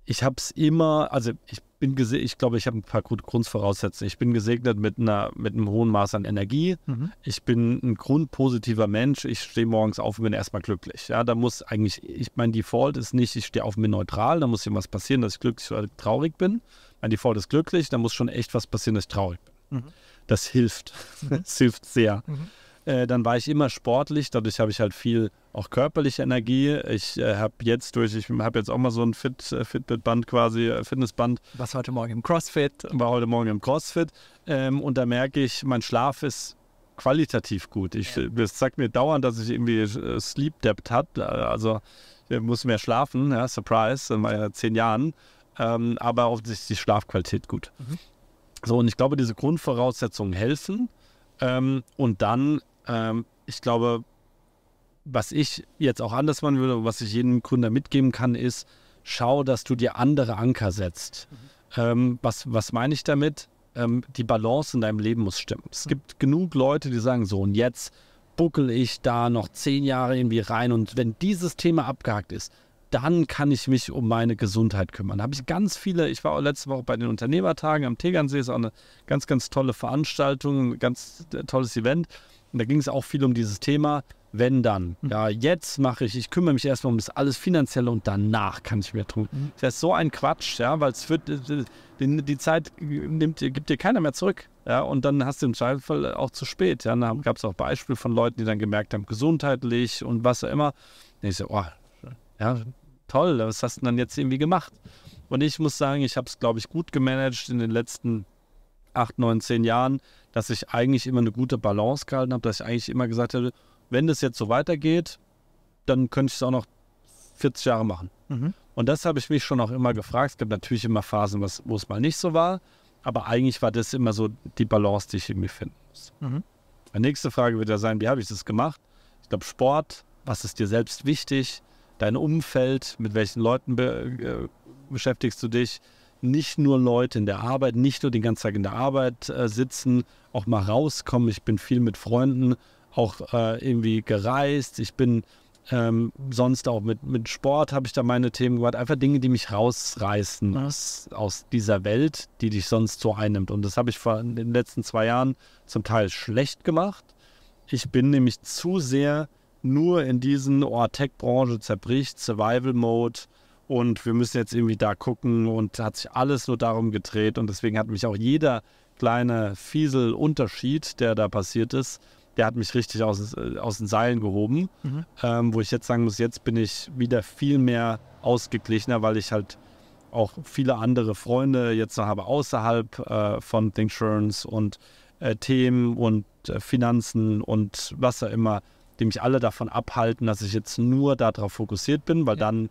ich habe es immer, also ich bin gesegnet, ich glaube, ich habe ein paar gute Grundvoraussetzungen. Ich bin gesegnet mit, einer, mit einem hohen Maß an Energie. Mhm. Ich bin ein grundpositiver Mensch. Ich stehe morgens auf und bin erstmal glücklich. Ja, da muss eigentlich, ich mein Default ist nicht, ich stehe auf und bin neutral. Da muss irgendwas passieren, dass ich glücklich oder traurig bin. Mein Default ist glücklich. Da muss schon echt was passieren, dass ich traurig bin. Mhm. Das hilft. Mhm. Das hilft sehr. Mhm. Äh, dann war ich immer sportlich. Dadurch habe ich halt viel auch körperliche Energie. Ich äh, habe jetzt durch, ich habe jetzt auch mal so ein Fit, äh, Fitbit-Band quasi, äh, Fitnessband. Was heute Morgen im CrossFit. War heute Morgen im CrossFit. Ähm, und da merke ich, mein Schlaf ist qualitativ gut. Ich, ja. Das sagt mir dauernd, dass ich irgendwie äh, Sleep Debt hat. Also ich muss mehr schlafen. Ja, Surprise, in meinen zehn Jahren. Ähm, aber offensichtlich die Schlafqualität gut. Mhm. So, und ich glaube, diese Grundvoraussetzungen helfen. Ähm, und dann ähm, ich glaube, was ich jetzt auch anders machen würde, was ich jedem Gründer mitgeben kann, ist, schau, dass du dir andere Anker setzt. Mhm. Ähm, was, was meine ich damit? Ähm, die Balance in deinem Leben muss stimmen. Es mhm. gibt genug Leute, die sagen so, und jetzt buckel ich da noch zehn Jahre irgendwie rein und wenn dieses Thema abgehakt ist, dann kann ich mich um meine Gesundheit kümmern. Da habe ich mhm. ganz viele, ich war letzte Woche bei den Unternehmertagen am Tegernsee, ist auch eine ganz, ganz tolle Veranstaltung, ein ganz äh, tolles Event. Und da ging es auch viel um dieses Thema, wenn dann. Mhm. Ja, jetzt mache ich, ich kümmere mich erstmal um das alles Finanzielle und danach kann ich mehr tun. Mhm. Das ist so ein Quatsch, ja, weil es wird, äh, die, die, Zeit nimmt, gibt dir keiner mehr zurück. Ja, und dann hast du im Zweifel auch zu spät. Ja, da gab es auch Beispiele von Leuten, die dann gemerkt haben, gesundheitlich und was auch immer. Und ich so, oh, ja, toll, was hast du denn dann jetzt irgendwie gemacht? Und ich muss sagen, ich habe es, glaube ich, gut gemanagt in den letzten Jahren acht, neun, zehn Jahren, dass ich eigentlich immer eine gute Balance gehalten habe, dass ich eigentlich immer gesagt habe, wenn das jetzt so weitergeht, dann könnte ich es auch noch 40 Jahre machen. Mhm. Und das habe ich mich schon auch immer gefragt. Es gibt natürlich immer Phasen, wo es mal nicht so war, aber eigentlich war das immer so die Balance, die ich irgendwie finden muss. Mhm. Meine nächste Frage wird ja sein, wie habe ich das gemacht? Ich glaube, Sport, was ist dir selbst wichtig? Dein Umfeld, mit welchen Leuten be äh, beschäftigst du dich? nicht nur Leute in der Arbeit, nicht nur den ganzen Tag in der Arbeit äh, sitzen, auch mal rauskommen. Ich bin viel mit Freunden auch äh, irgendwie gereist. Ich bin ähm, sonst auch mit, mit Sport habe ich da meine Themen gemacht. Einfach Dinge, die mich rausreißen aus, aus dieser Welt, die dich sonst so einnimmt. Und das habe ich vor, in den letzten zwei Jahren zum Teil schlecht gemacht. Ich bin nämlich zu sehr nur in diesen, oh, Tech-Branche zerbricht, Survival-Mode, und wir müssen jetzt irgendwie da gucken und hat sich alles nur darum gedreht und deswegen hat mich auch jeder kleine Fiesel-Unterschied, der da passiert ist, der hat mich richtig aus, aus den Seilen gehoben, mhm. ähm, wo ich jetzt sagen muss, jetzt bin ich wieder viel mehr ausgeglichener, weil ich halt auch viele andere Freunde jetzt noch habe außerhalb äh, von Thinksurance und äh, Themen und äh, Finanzen und was auch immer, die mich alle davon abhalten, dass ich jetzt nur darauf fokussiert bin, weil ja. dann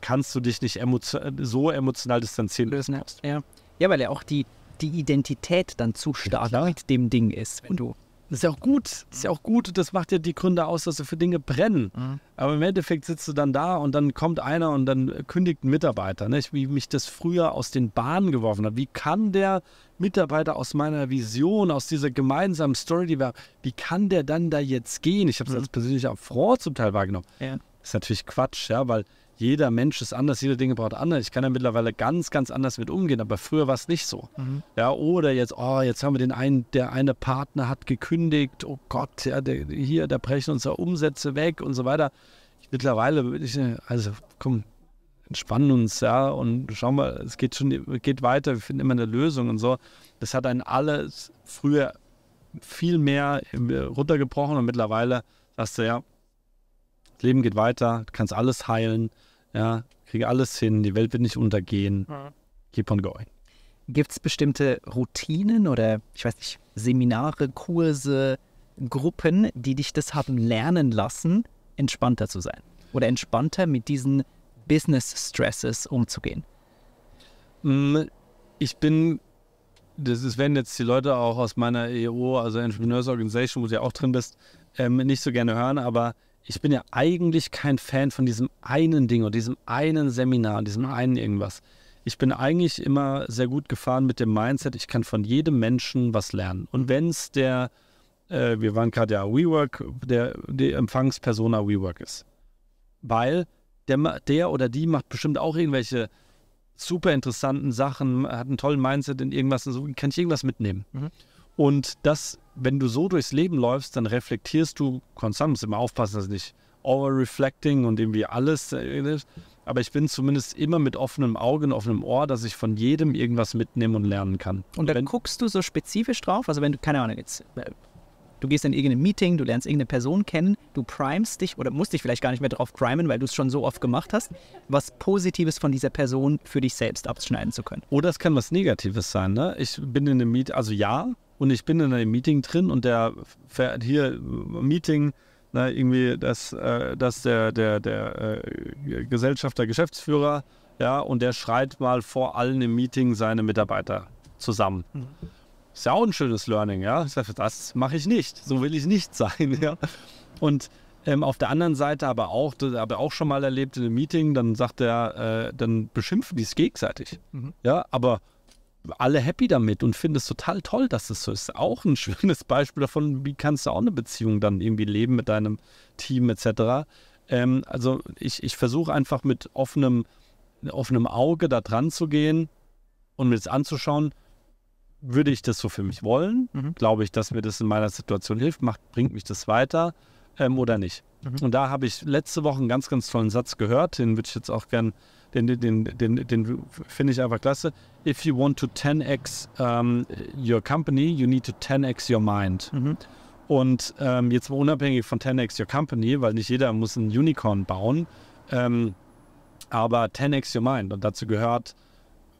kannst du dich nicht emotion so emotional distanzieren lösen. Ja. ja, weil ja auch die, die Identität dann zu stark ja, mit dem Ding ist, wenn du. Das ist ja auch gut. Das ist ja auch gut. Das macht ja die Gründe aus, dass sie für Dinge brennen. Mhm. Aber im Endeffekt sitzt du dann da und dann kommt einer und dann kündigt ein Mitarbeiter. Ne? Wie mich das früher aus den Bahnen geworfen hat. Wie kann der Mitarbeiter aus meiner Vision, aus dieser gemeinsamen Story, die wir wie kann der dann da jetzt gehen? Ich habe es mhm. als persönlicher Froh zum Teil wahrgenommen. Ja. Das ist natürlich Quatsch, ja, weil jeder Mensch ist anders, jeder Dinge braucht anders. Ich kann ja mittlerweile ganz, ganz anders mit umgehen, aber früher war es nicht so. Mhm. Ja, oder jetzt, oh, jetzt haben wir den einen, der eine Partner hat gekündigt, oh Gott, ja, der, hier, da brechen unsere Umsätze weg und so weiter. Mittlerweile würde ich, also komm, entspannen uns, ja, und schauen wir, es geht schon, geht weiter, wir finden immer eine Lösung und so. Das hat einen alles früher viel mehr äh, runtergebrochen und mittlerweile sagst du, ja, das Leben geht weiter, du kannst alles heilen. Ja, kriege alles hin, die Welt wird nicht untergehen. Mhm. Keep on going. Gibt es bestimmte Routinen oder, ich weiß nicht, Seminare, Kurse, Gruppen, die dich das haben lernen lassen, entspannter zu sein? Oder entspannter mit diesen Business-Stresses umzugehen? Mm, ich bin, das ist, wenn jetzt die Leute auch aus meiner EO, also Entrepreneurs Organization, wo du ja auch drin bist, ähm, nicht so gerne hören, aber ich bin ja eigentlich kein Fan von diesem einen Ding oder diesem einen Seminar, und diesem einen irgendwas. Ich bin eigentlich immer sehr gut gefahren mit dem Mindset, ich kann von jedem Menschen was lernen. Und wenn es der, äh, wir waren gerade ja WeWork, der, der Empfangspersona WeWork ist. Weil der, der oder die macht bestimmt auch irgendwelche super interessanten Sachen, hat einen tollen Mindset in irgendwas, und so kann ich irgendwas mitnehmen. Mhm. Und das, wenn du so durchs Leben läufst, dann reflektierst du konstant, musst immer aufpassen, dass nicht overreflecting und irgendwie alles. Äh, Aber ich bin zumindest immer mit offenem Auge und offenem Ohr, dass ich von jedem irgendwas mitnehmen und lernen kann. Und dann wenn, guckst du so spezifisch drauf, also wenn du, keine Ahnung, jetzt äh, du gehst in irgendein Meeting, du lernst irgendeine Person kennen, du primest dich oder musst dich vielleicht gar nicht mehr drauf primen, weil du es schon so oft gemacht hast, was Positives von dieser Person für dich selbst abschneiden zu können. Oder es kann was Negatives sein, ne? Ich bin in einem Meeting, also ja, und ich bin in einem Meeting drin und der fährt hier äh, Meeting, na, ne, irgendwie, dass, äh, dass der, der, der äh, Gesellschafter, Geschäftsführer, ja, und der schreit mal vor allen im Meeting seine Mitarbeiter zusammen. Mhm. Ist ja auch ein schönes Learning, ja. Ich sage, das mache ich nicht. So will ich nicht sein, ja. Und ähm, auf der anderen Seite aber auch, das habe ich auch schon mal erlebt in einem Meeting, dann sagt er, äh, dann beschimpfen die es gegenseitig. Mhm. Ja, aber alle happy damit und finde es total toll, dass es so ist. Auch ein schönes Beispiel davon, wie kannst du auch eine Beziehung dann irgendwie leben mit deinem Team etc. Ähm, also ich, ich versuche einfach mit offenem, offenem Auge da dran zu gehen und mir das anzuschauen. Würde ich das so für mich wollen? Mhm. Glaube ich, dass mir das in meiner Situation hilft? Macht, bringt mich das weiter ähm, oder nicht? Mhm. Und da habe ich letzte Woche einen ganz, ganz tollen Satz gehört, den würde ich jetzt auch gern den, den, den, den finde ich einfach klasse. If you want to 10x um, ähm, your company, you need to 10x your mind. Mhm. Und ähm, jetzt unabhängig von 10x your company, weil nicht jeder muss ein Unicorn bauen, ähm, aber 10x your mind. Und dazu gehört,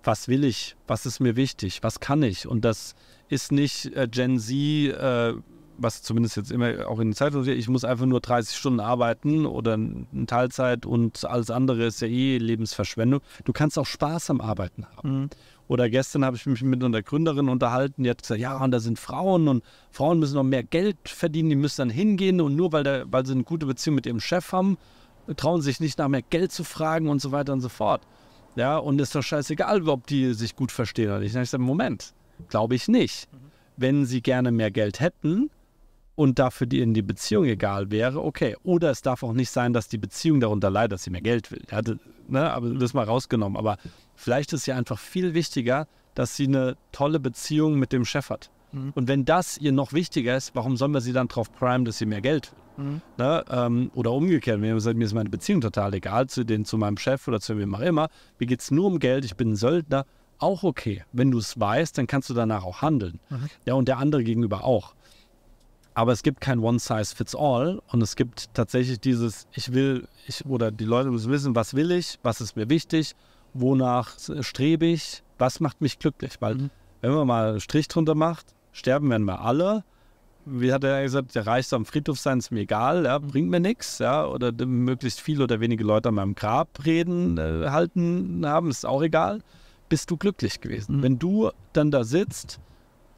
was will ich, was ist mir wichtig, was kann ich. Und das ist nicht äh, Gen Z, äh, was zumindest jetzt immer auch in der Zeitung steht, ich muss einfach nur 30 Stunden arbeiten oder eine Teilzeit und alles andere ist ja eh Lebensverschwendung. Du kannst auch Spaß am Arbeiten haben. Mhm. Oder gestern habe ich mich mit einer Gründerin unterhalten, die hat gesagt, ja, und da sind Frauen und Frauen müssen noch mehr Geld verdienen, die müssen dann hingehen und nur weil, der, weil sie eine gute Beziehung mit ihrem Chef haben, trauen sich nicht nach mehr Geld zu fragen und so weiter und so fort. Ja, und ist doch scheißegal, ob die sich gut verstehen oder nicht. ich sage, Moment, glaube ich nicht. Mhm. wenn sie gerne mehr Geld hätten, und dafür die in die Beziehung egal wäre, okay. Oder es darf auch nicht sein, dass die Beziehung darunter leidet, dass sie mehr Geld will. Hatte, ne, aber das mal rausgenommen. Aber vielleicht ist ja einfach viel wichtiger, dass sie eine tolle Beziehung mit dem Chef hat. Mhm. Und wenn das ihr noch wichtiger ist, warum sollen wir sie dann drauf prime, dass sie mehr Geld will? Mhm. Ne, ähm, oder umgekehrt, wenn ihr sagt, mir ist meine Beziehung total egal, zu, den, zu meinem Chef oder zu wem auch immer, mir geht es nur um Geld, ich bin ein Söldner, auch okay. Wenn du es weißt, dann kannst du danach auch handeln. Mhm. Ja, und der andere gegenüber auch. Aber es gibt kein One Size Fits All und es gibt tatsächlich dieses, ich will, ich oder die Leute müssen wissen, was will ich, was ist mir wichtig, wonach strebe ich, was macht mich glücklich. Weil mhm. wenn man mal einen Strich drunter macht, sterben werden wir alle. Wie hat er gesagt, der Reichste am Friedhof sein ist mir egal, ja, mhm. bringt mir nichts. Ja, oder möglichst viele oder wenige Leute an meinem Grab reden, äh, halten haben, ist auch egal. Bist du glücklich gewesen? Mhm. Wenn du dann da sitzt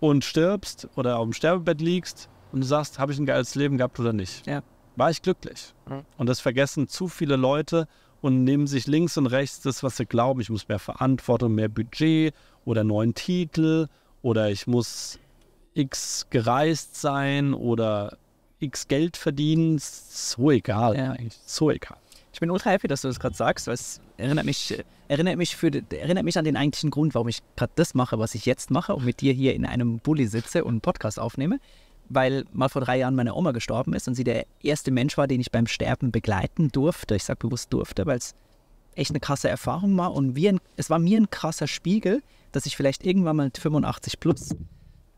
und stirbst oder auf dem Sterbebett liegst und du sagst, habe ich ein geiles Leben gehabt oder nicht? Ja. War ich glücklich? Mhm. Und das vergessen zu viele Leute und nehmen sich links und rechts das, was sie glauben. Ich muss mehr Verantwortung, mehr Budget oder neuen Titel oder ich muss x gereist sein oder x Geld verdienen. So egal ja. So egal. Ich bin ultra happy, dass du das gerade sagst, weil es erinnert mich, erinnert, mich für, erinnert mich an den eigentlichen Grund, warum ich gerade das mache, was ich jetzt mache und mit dir hier in einem Bulli sitze und einen Podcast aufnehme weil mal vor drei Jahren meine Oma gestorben ist und sie der erste Mensch war, den ich beim Sterben begleiten durfte. Ich sage bewusst durfte, weil es echt eine krasse Erfahrung war und ein, es war mir ein krasser Spiegel, dass ich vielleicht irgendwann mal mit 85 plus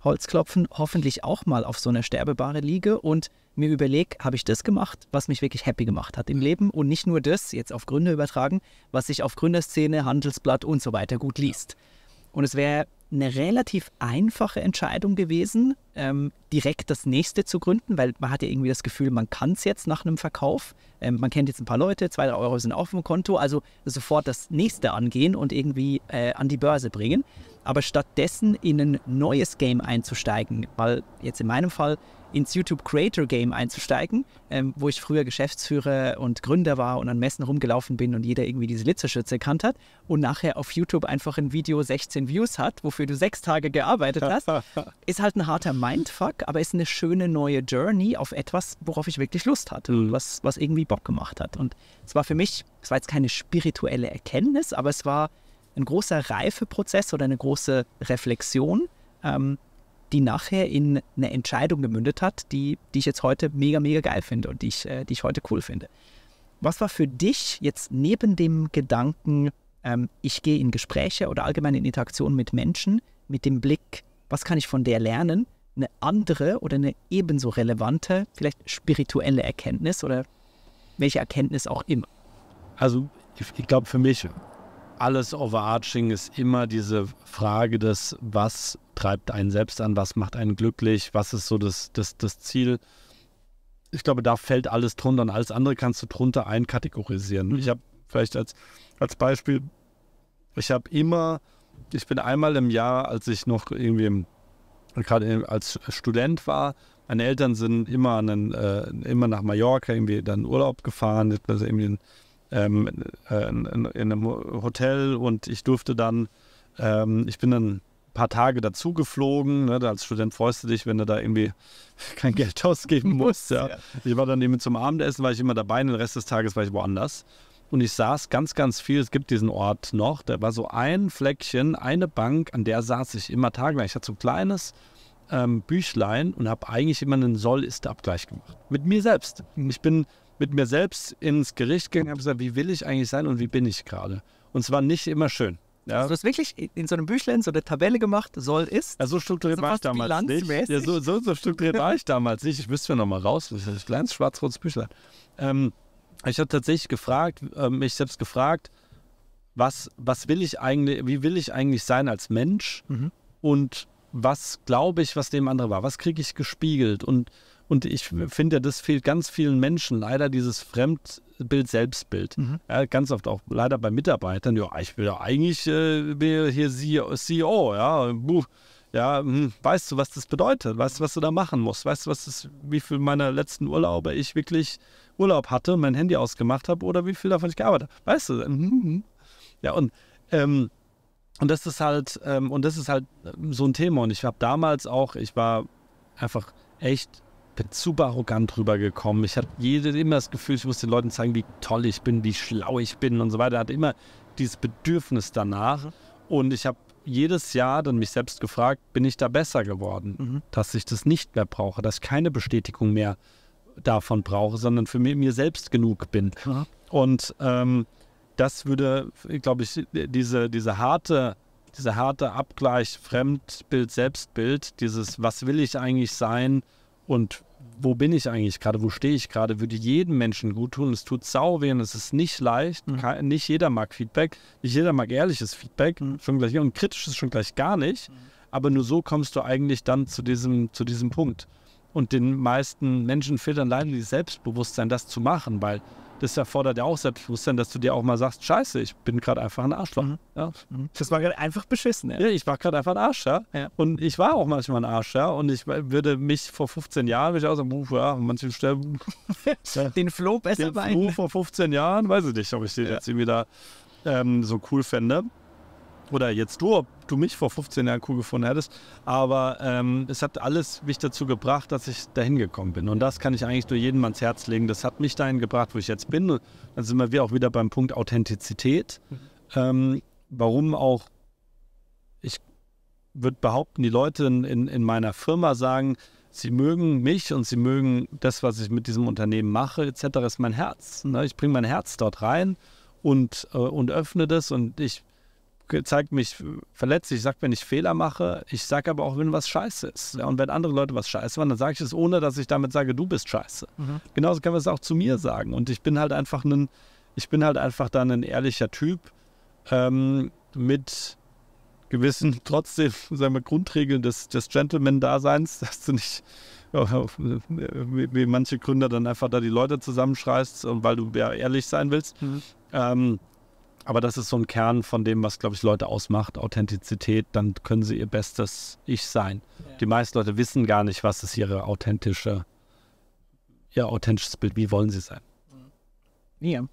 Holzklopfen hoffentlich auch mal auf so einer Sterbebare liege und mir überlege, habe ich das gemacht, was mich wirklich happy gemacht hat im mhm. Leben und nicht nur das, jetzt auf Gründe übertragen, was sich auf Gründerszene, Handelsblatt und so weiter gut liest. Und es wäre eine relativ einfache Entscheidung gewesen, ähm, direkt das nächste zu gründen, weil man hat ja irgendwie das Gefühl, man kann es jetzt nach einem Verkauf. Ähm, man kennt jetzt ein paar Leute, zwei, drei Euro sind auf dem Konto, also sofort das nächste angehen und irgendwie äh, an die Börse bringen. Aber stattdessen in ein neues Game einzusteigen, weil jetzt in meinem Fall ins YouTube Creator Game einzusteigen, ähm, wo ich früher Geschäftsführer und Gründer war und an Messen rumgelaufen bin und jeder irgendwie diese Litzerschütze erkannt hat und nachher auf YouTube einfach ein Video 16 Views hat, wofür du sechs Tage gearbeitet hast, ist halt ein harter Mindfuck, aber ist eine schöne neue Journey auf etwas, worauf ich wirklich Lust hatte, mhm. was, was irgendwie Bock gemacht hat. Und es war für mich, es war jetzt keine spirituelle Erkenntnis, aber es war ein großer Reifeprozess oder eine große Reflexion, ähm, die nachher in eine Entscheidung gemündet hat, die, die ich jetzt heute mega, mega geil finde und die ich, äh, die ich heute cool finde. Was war für dich jetzt neben dem Gedanken, ähm, ich gehe in Gespräche oder allgemein in Interaktion mit Menschen, mit dem Blick, was kann ich von der lernen, eine andere oder eine ebenso relevante, vielleicht spirituelle Erkenntnis oder welche Erkenntnis auch immer? Also ich, ich glaube für mich alles overarching ist immer diese Frage des, was treibt einen selbst an, was macht einen glücklich, was ist so das, das, das Ziel. Ich glaube, da fällt alles drunter und alles andere kannst du drunter einkategorisieren. Mhm. Ich habe vielleicht als, als Beispiel, ich habe immer, ich bin einmal im Jahr, als ich noch irgendwie im, gerade als Student war, meine Eltern sind immer, einen, äh, immer nach Mallorca irgendwie dann Urlaub gefahren, also irgendwie einen ähm, in, in, einem Hotel und ich durfte dann, ähm, ich bin dann ein paar Tage dazu geflogen. Ne? Als Student freust du dich, wenn du da irgendwie kein Geld ausgeben musst. ja. ja. Ich war dann eben zum Abendessen, war ich immer dabei, und den Rest des Tages war ich woanders. Und ich saß ganz, ganz viel. Es gibt diesen Ort noch. Da war so ein Fleckchen, eine Bank, an der saß ich immer tagelang. Ich hatte so ein kleines ähm, Büchlein und habe eigentlich immer einen Soll-Ist-Abgleich gemacht. Mit mir selbst. Mhm. Ich bin mit mir selbst ins Gericht gegangen und habe gesagt, wie will ich eigentlich sein und wie bin ich gerade? Und zwar nicht immer schön. Ja. Also du hast wirklich in so einem Büchlein so eine Tabelle gemacht, soll, ist. Ja, so strukturiert also war ich damals nicht. Ja, so, so, so strukturiert war ich damals nicht. Ich müsste mir nochmal raus. Das ist ein kleines schwarz-rotes Büchlein. Ähm, ich habe tatsächlich gefragt, äh, mich selbst gefragt, was, was will ich eigentlich, wie will ich eigentlich sein als Mensch? Mhm. Und was glaube ich, was dem andere war? Was kriege ich gespiegelt? Und und ich finde, ja, das fehlt ganz vielen Menschen leider, dieses Fremdbild, Selbstbild. Mhm. Ja, ganz oft auch leider bei Mitarbeitern. Ja, ich will ja eigentlich äh, bin hier CEO, e ja. Buh. Ja, hm, weißt du, was das bedeutet? Weißt du, was du da machen musst? Weißt du, was das, wie viel meiner letzten Urlaube ich wirklich Urlaub hatte, mein Handy ausgemacht habe oder wie viel davon ich gearbeitet habe? Weißt du? Hm, hm, ja, und ähm, und das ist halt, ähm, und das ist halt äh, so ein Thema. Und ich habe damals auch, ich war einfach echt bin super arrogant rübergekommen. Ich hatte jede, immer das Gefühl, ich muss den Leuten zeigen, wie toll ich bin, wie schlau ich bin und so weiter. Ich hatte immer dieses Bedürfnis danach. Und ich habe jedes Jahr dann mich selbst gefragt, bin ich da besser geworden, mhm. dass ich das nicht mehr brauche, dass ich keine Bestätigung mehr davon brauche, sondern für mich, mir selbst genug bin. Mhm. Und ähm, das würde, glaube ich, diese, diese harte dieser harte Abgleich Fremdbild, Selbstbild, dieses Was will ich eigentlich sein und wo bin ich eigentlich gerade, wo stehe ich gerade, würde jedem Menschen gut tun. Es tut sau weh und es ist nicht leicht. Mhm. Nicht jeder mag Feedback, nicht jeder mag ehrliches Feedback, mhm. schon gleich und kritisches schon gleich gar nicht. Mhm. Aber nur so kommst du eigentlich dann zu diesem, zu diesem Punkt. Und den meisten Menschen fehlt dann leider das Selbstbewusstsein, das zu machen, weil das erfordert ja auch Selbstbewusstsein, dass du dir auch mal sagst, scheiße, ich bin gerade einfach ein Arschloch. Mhm. Ja. Mhm. Das war gerade einfach beschissen. Ja, ja ich war gerade einfach ein Arsch, ja? ja? Und ich war auch manchmal ein Arsch, ja. Und ich würde mich vor 15 Jahren, würde ich auch sagen, ja, manchen Stellen. den Flo besser den Flo vor 15 Jahren, weiß ich nicht, ob ich den jetzt irgendwie da ähm, so cool fände oder jetzt du, ob du mich vor 15 Jahren cool gefunden hättest. Aber ähm, es hat alles mich dazu gebracht, dass ich dahin gekommen bin. Und das kann ich eigentlich nur jedem ans Herz legen. Das hat mich dahin gebracht, wo ich jetzt bin. Und dann sind wir auch wieder beim Punkt Authentizität. Ähm, warum auch, ich würde behaupten, die Leute in, in, meiner Firma sagen, sie mögen mich und sie mögen das, was ich mit diesem Unternehmen mache, etc., ist mein Herz. Ne? Ich bringe mein Herz dort rein und, äh, und öffne das und ich zeigt mich verletzlich, sagt, wenn ich Fehler mache, ich sage aber auch, wenn was scheiße ist. Ja, und wenn andere Leute was scheiße waren, dann sage ich es, ohne dass ich damit sage, du bist scheiße. Mhm. Genauso kann man es auch zu mir sagen. Und ich bin halt einfach ein, ich bin halt einfach dann ein ehrlicher Typ ähm, mit gewissen, trotzdem, sagen wir, Grundregeln des, des Gentleman-Daseins, dass du nicht äh, äh, wie, manche Gründer dann einfach da die Leute zusammenschreist, weil du ja ehrlich sein willst. Mhm. Ähm, aber das ist so ein Kern von dem, was, glaube ich, Leute ausmacht, Authentizität, dann können sie ihr bestes Ich sein. Ja. Die meisten Leute wissen gar nicht, was ist ihre authentische, ihr authentisches Bild, wie wollen sie sein. Mhm. Ja.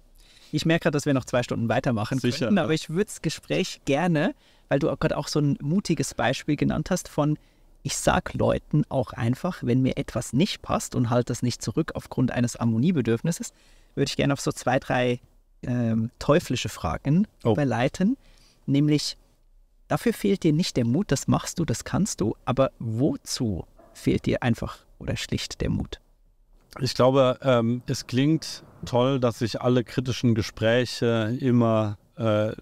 Ich merke gerade, dass wir noch zwei Stunden weitermachen Sicher, könnten, aber ja. ich würde das Gespräch gerne, weil du gerade auch so ein mutiges Beispiel genannt hast von, ich sag Leuten auch einfach, wenn mir etwas nicht passt und halte das nicht zurück aufgrund eines Ammoniebedürfnisses, würde ich gerne auf so zwei, drei ähm, teuflische Fragen oh. überleiten, nämlich dafür fehlt dir nicht der Mut, das machst du, das kannst du, aber wozu fehlt dir einfach oder schlicht der Mut? Ich glaube, ähm, es klingt toll, dass ich alle kritischen Gespräche immer, äh,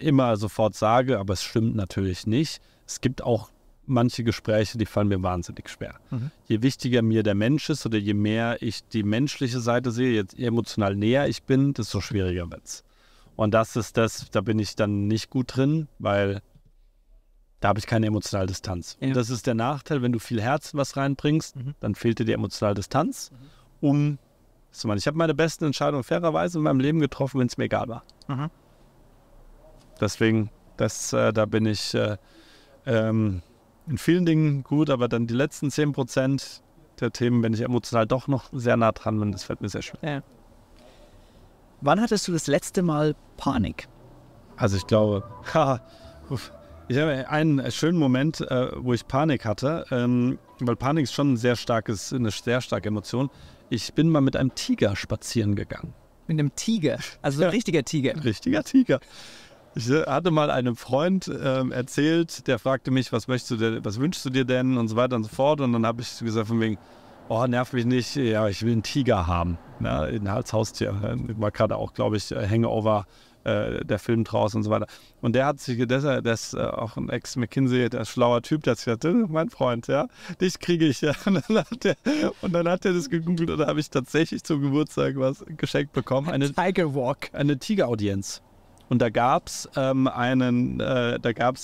immer sofort sage, aber es stimmt natürlich nicht. Es gibt auch manche Gespräche, die fallen mir wahnsinnig schwer. Mhm. Je wichtiger mir der Mensch ist oder je mehr ich die menschliche Seite sehe, jetzt emotional näher ich bin, desto schwieriger wird es. Und das ist das, da bin ich dann nicht gut drin, weil da habe ich keine emotionale Distanz. Ja. Und das ist der Nachteil, wenn du viel Herz was reinbringst, mhm. dann fehlt dir die emotionale Distanz, mhm. um zu meinen. Ich habe meine besten Entscheidungen fairerweise in meinem Leben getroffen, wenn es mir egal war. Mhm. Deswegen, das, äh, da bin ich äh, ähm, in vielen Dingen gut, aber dann die letzten 10 der Themen bin ich emotional doch noch sehr nah dran und das fällt mir sehr schwer. Ja. Wann hattest du das letzte Mal Panik? Also ich glaube, haha, ich habe einen schönen Moment, äh, wo ich Panik hatte, ähm, weil Panik ist schon ein sehr starkes, eine sehr starke Emotion. Ich bin mal mit einem Tiger spazieren gegangen. Mit einem Tiger? Also ein ja. richtiger Tiger? Richtiger Tiger. Ich äh, hatte mal einem Freund äh, erzählt, der fragte mich, was möchtest du dir, was wünschst du dir denn und so weiter und so fort. Und dann habe ich gesagt von wegen, oh, nerv mich nicht, ja, ich will einen Tiger haben. Na, ne? als Haustier. Äh, war gerade auch, glaube ich, äh, Hangover äh, der Film draußen und so weiter. Und der hat sich, der, ist auch ein Ex-McKinsey, der ist ein schlauer Typ, der hat sich gesagt, mein Freund, ja, dich kriege ich. Ja. Und, dann hat er das gegoogelt und da habe ich tatsächlich zum Geburtstag was geschenkt bekommen. Eine Tiger Walk. Eine Tigeraudienz. Und da gab es ähm, einen, äh,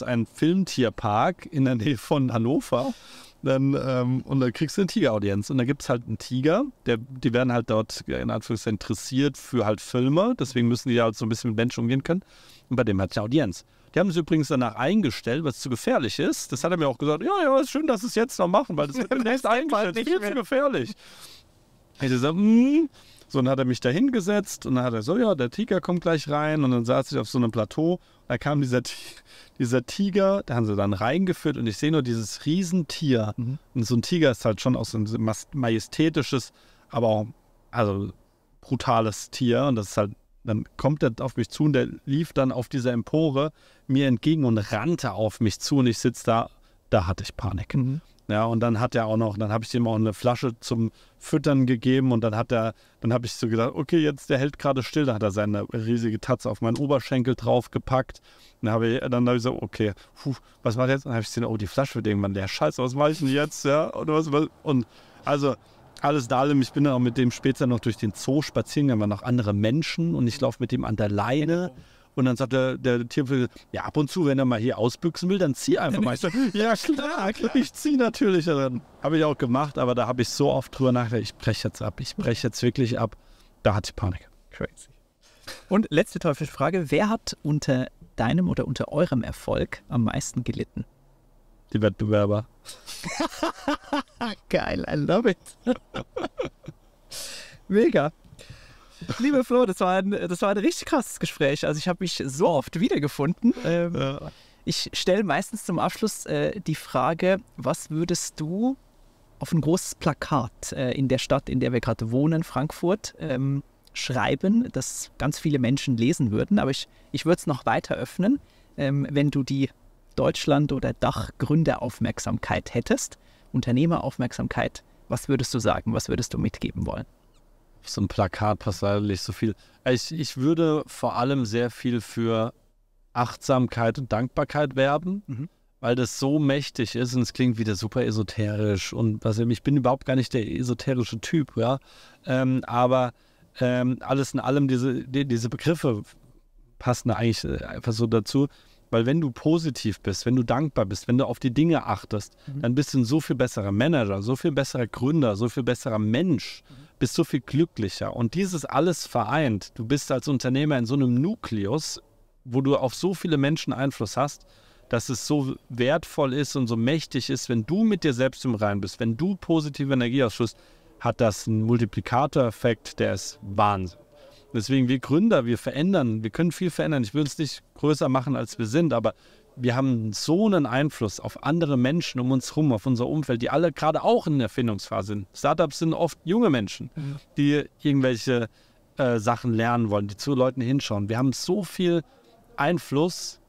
einen Filmtierpark in der Nähe von Hannover. Dann, ähm, und da kriegst du eine Tigeraudienz. Und da gibt es halt einen Tiger, der, die werden halt dort in Anführungszeichen interessiert für halt Filme, deswegen müssen die da halt so ein bisschen mit Menschen umgehen können. Und bei dem hat eine Audienz. Die haben es übrigens danach eingestellt, weil es zu gefährlich ist. Das hat er mir auch gesagt, ja, ja, ist schön, dass sie es jetzt noch machen, weil das wird demnächst eingestellt, viel zu gefährlich. Ich so, mh, hm. So, dann hat er mich da hingesetzt und dann hat er so, ja, der Tiger kommt gleich rein und dann saß ich auf so einem Plateau. da kam dieser, dieser Tiger, da haben sie dann reingeführt und ich sehe nur dieses Riesentier. Mhm. Und so ein Tiger ist halt schon auch so ein majestätisches, aber auch, also brutales Tier und das ist halt dann kommt er auf mich zu und der lief dann auf dieser Empore mir entgegen und rannte auf mich zu und ich sitze da, da hatte ich Panik. Mhm. Ja, und dann hat er auch noch, dann habe ich ihm auch eine Flasche zum Füttern gegeben und dann hat er, dann habe ich so gedacht, okay, jetzt der hält gerade still, da hat er seine riesige Tatze auf meinen Oberschenkel draufgepackt. Dann habe ich, dann habe ich so, okay, puh, was macht jetzt? Dann habe ich gesehen, oh, die Flasche wird irgendwann leer. Scheiße, was mache ich denn jetzt? Ja, und was, und also alles da allem, ich bin dann auch mit dem später noch durch den Zoo spazieren gegangen, waren noch andere Menschen und ich laufe mit dem an der Leine. Und dann sagt der, der Tierpfleger, ja, ab und zu, wenn er mal hier ausbüchsen will, dann zieh einfach mal. Ich ja, klar, klar, ich zieh natürlich dran. Habe ich auch gemacht, aber da habe ich so oft drüber nachgedacht, ich breche jetzt ab, ich breche jetzt wirklich ab. Da hatte ich Panik. Crazy. Und letzte Teufelfrage, wer hat unter deinem oder unter eurem Erfolg am meisten gelitten? Die Wettbewerber. Geil, I love it. Mega. liebe Flo, das war, ein, das war ein richtig krasses Gespräch. Also ich habe mich so oft wiedergefunden. Ähm, ja. Ich stelle meistens zum Abschluss äh, die Frage, was würdest du auf ein großes Plakat äh, in der Stadt, in der wir gerade wohnen, Frankfurt, ähm, schreiben, das ganz viele Menschen lesen würden. Aber ich, ich würde es noch weiter öffnen, ähm, wenn du die Deutschland- oder Dachgründeraufmerksamkeit hättest, Unternehmeraufmerksamkeit, was würdest du sagen, was würdest du mitgeben wollen? so ein Plakat passt leiderlich so viel. Ich, ich würde vor allem sehr viel für Achtsamkeit und Dankbarkeit werben, mhm. weil das so mächtig ist und es klingt wieder super esoterisch und was ich bin überhaupt gar nicht der esoterische Typ, ja. Ähm, aber ähm, alles in allem, diese, die, diese Begriffe passen eigentlich äh, einfach so dazu. Weil wenn du positiv bist, wenn du dankbar bist, wenn du auf die Dinge achtest, mhm. dann bist du ein so viel besserer Manager, so viel besserer Gründer, so viel besserer Mensch. Mhm bist so viel glücklicher. Und dieses alles vereint, du bist als Unternehmer in so einem Nukleus, wo du auf so viele Menschen Einfluss hast, dass es so wertvoll ist und so mächtig ist, wenn du mit dir selbst im Rein bist, wenn du positive Energie ausschüsst, hat das einen Multiplikatoreffekt, der ist Wahnsinn. Deswegen, wir Gründer, wir verändern, wir können viel verändern. Ich will es nicht größer machen, als wir sind, aber wir haben so einen Einfluss auf andere Menschen um uns herum, auf unser Umfeld, die alle gerade auch in der Erfindungsphase sind. Startups sind oft junge Menschen, mhm. die irgendwelche äh, Sachen lernen wollen, die zu Leuten hinschauen. Wir haben so viel Einfluss,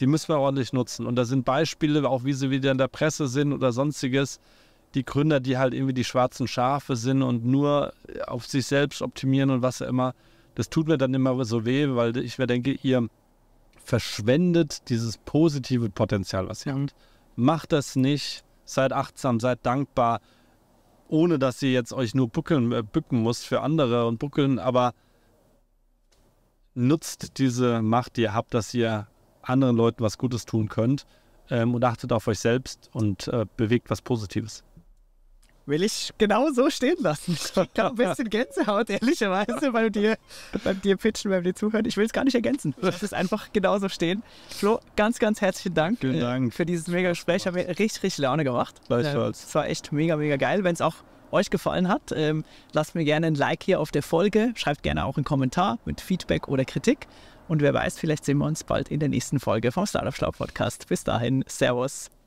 die müssen wir ordentlich nutzen. Und da sind Beispiele, auch wie sie wieder in der Presse sind oder sonstiges, die Gründer, die halt irgendwie die schwarzen Schafe sind und nur auf sich selbst optimieren und was auch immer. Das tut mir dann immer so weh, weil ich mir denke, ihr verschwendet dieses positive Potenzial, was ihr mhm. habt. Macht das nicht, seid achtsam, seid dankbar, ohne dass ihr jetzt euch nur buckeln, äh, bücken müsst für andere und buckeln, aber nutzt diese Macht, die ihr habt, dass ihr anderen Leuten was Gutes tun könnt ähm, und achtet auf euch selbst und äh, bewegt was Positives will ich genau so stehen lassen. Ich glaube, ein bisschen Gänsehaut, ehrlicherweise, beim dir, beim dir pitchen, beim dir zuhören. Ich will es gar nicht ergänzen. Ich lasse es einfach genauso stehen. Flo, ganz, ganz herzlichen Dank, Vielen äh, Dank. für dieses mega Gespräch. Hat mir richtig, richtig Laune gemacht. Gleichfalls. Äh, es war echt mega, mega geil. Wenn es auch euch gefallen hat, ähm, lasst mir gerne ein Like hier auf der Folge. Schreibt gerne auch einen Kommentar mit Feedback oder Kritik. Und wer weiß, vielleicht sehen wir uns bald in der nächsten Folge vom Startup Schlau Podcast. Bis dahin, Servus.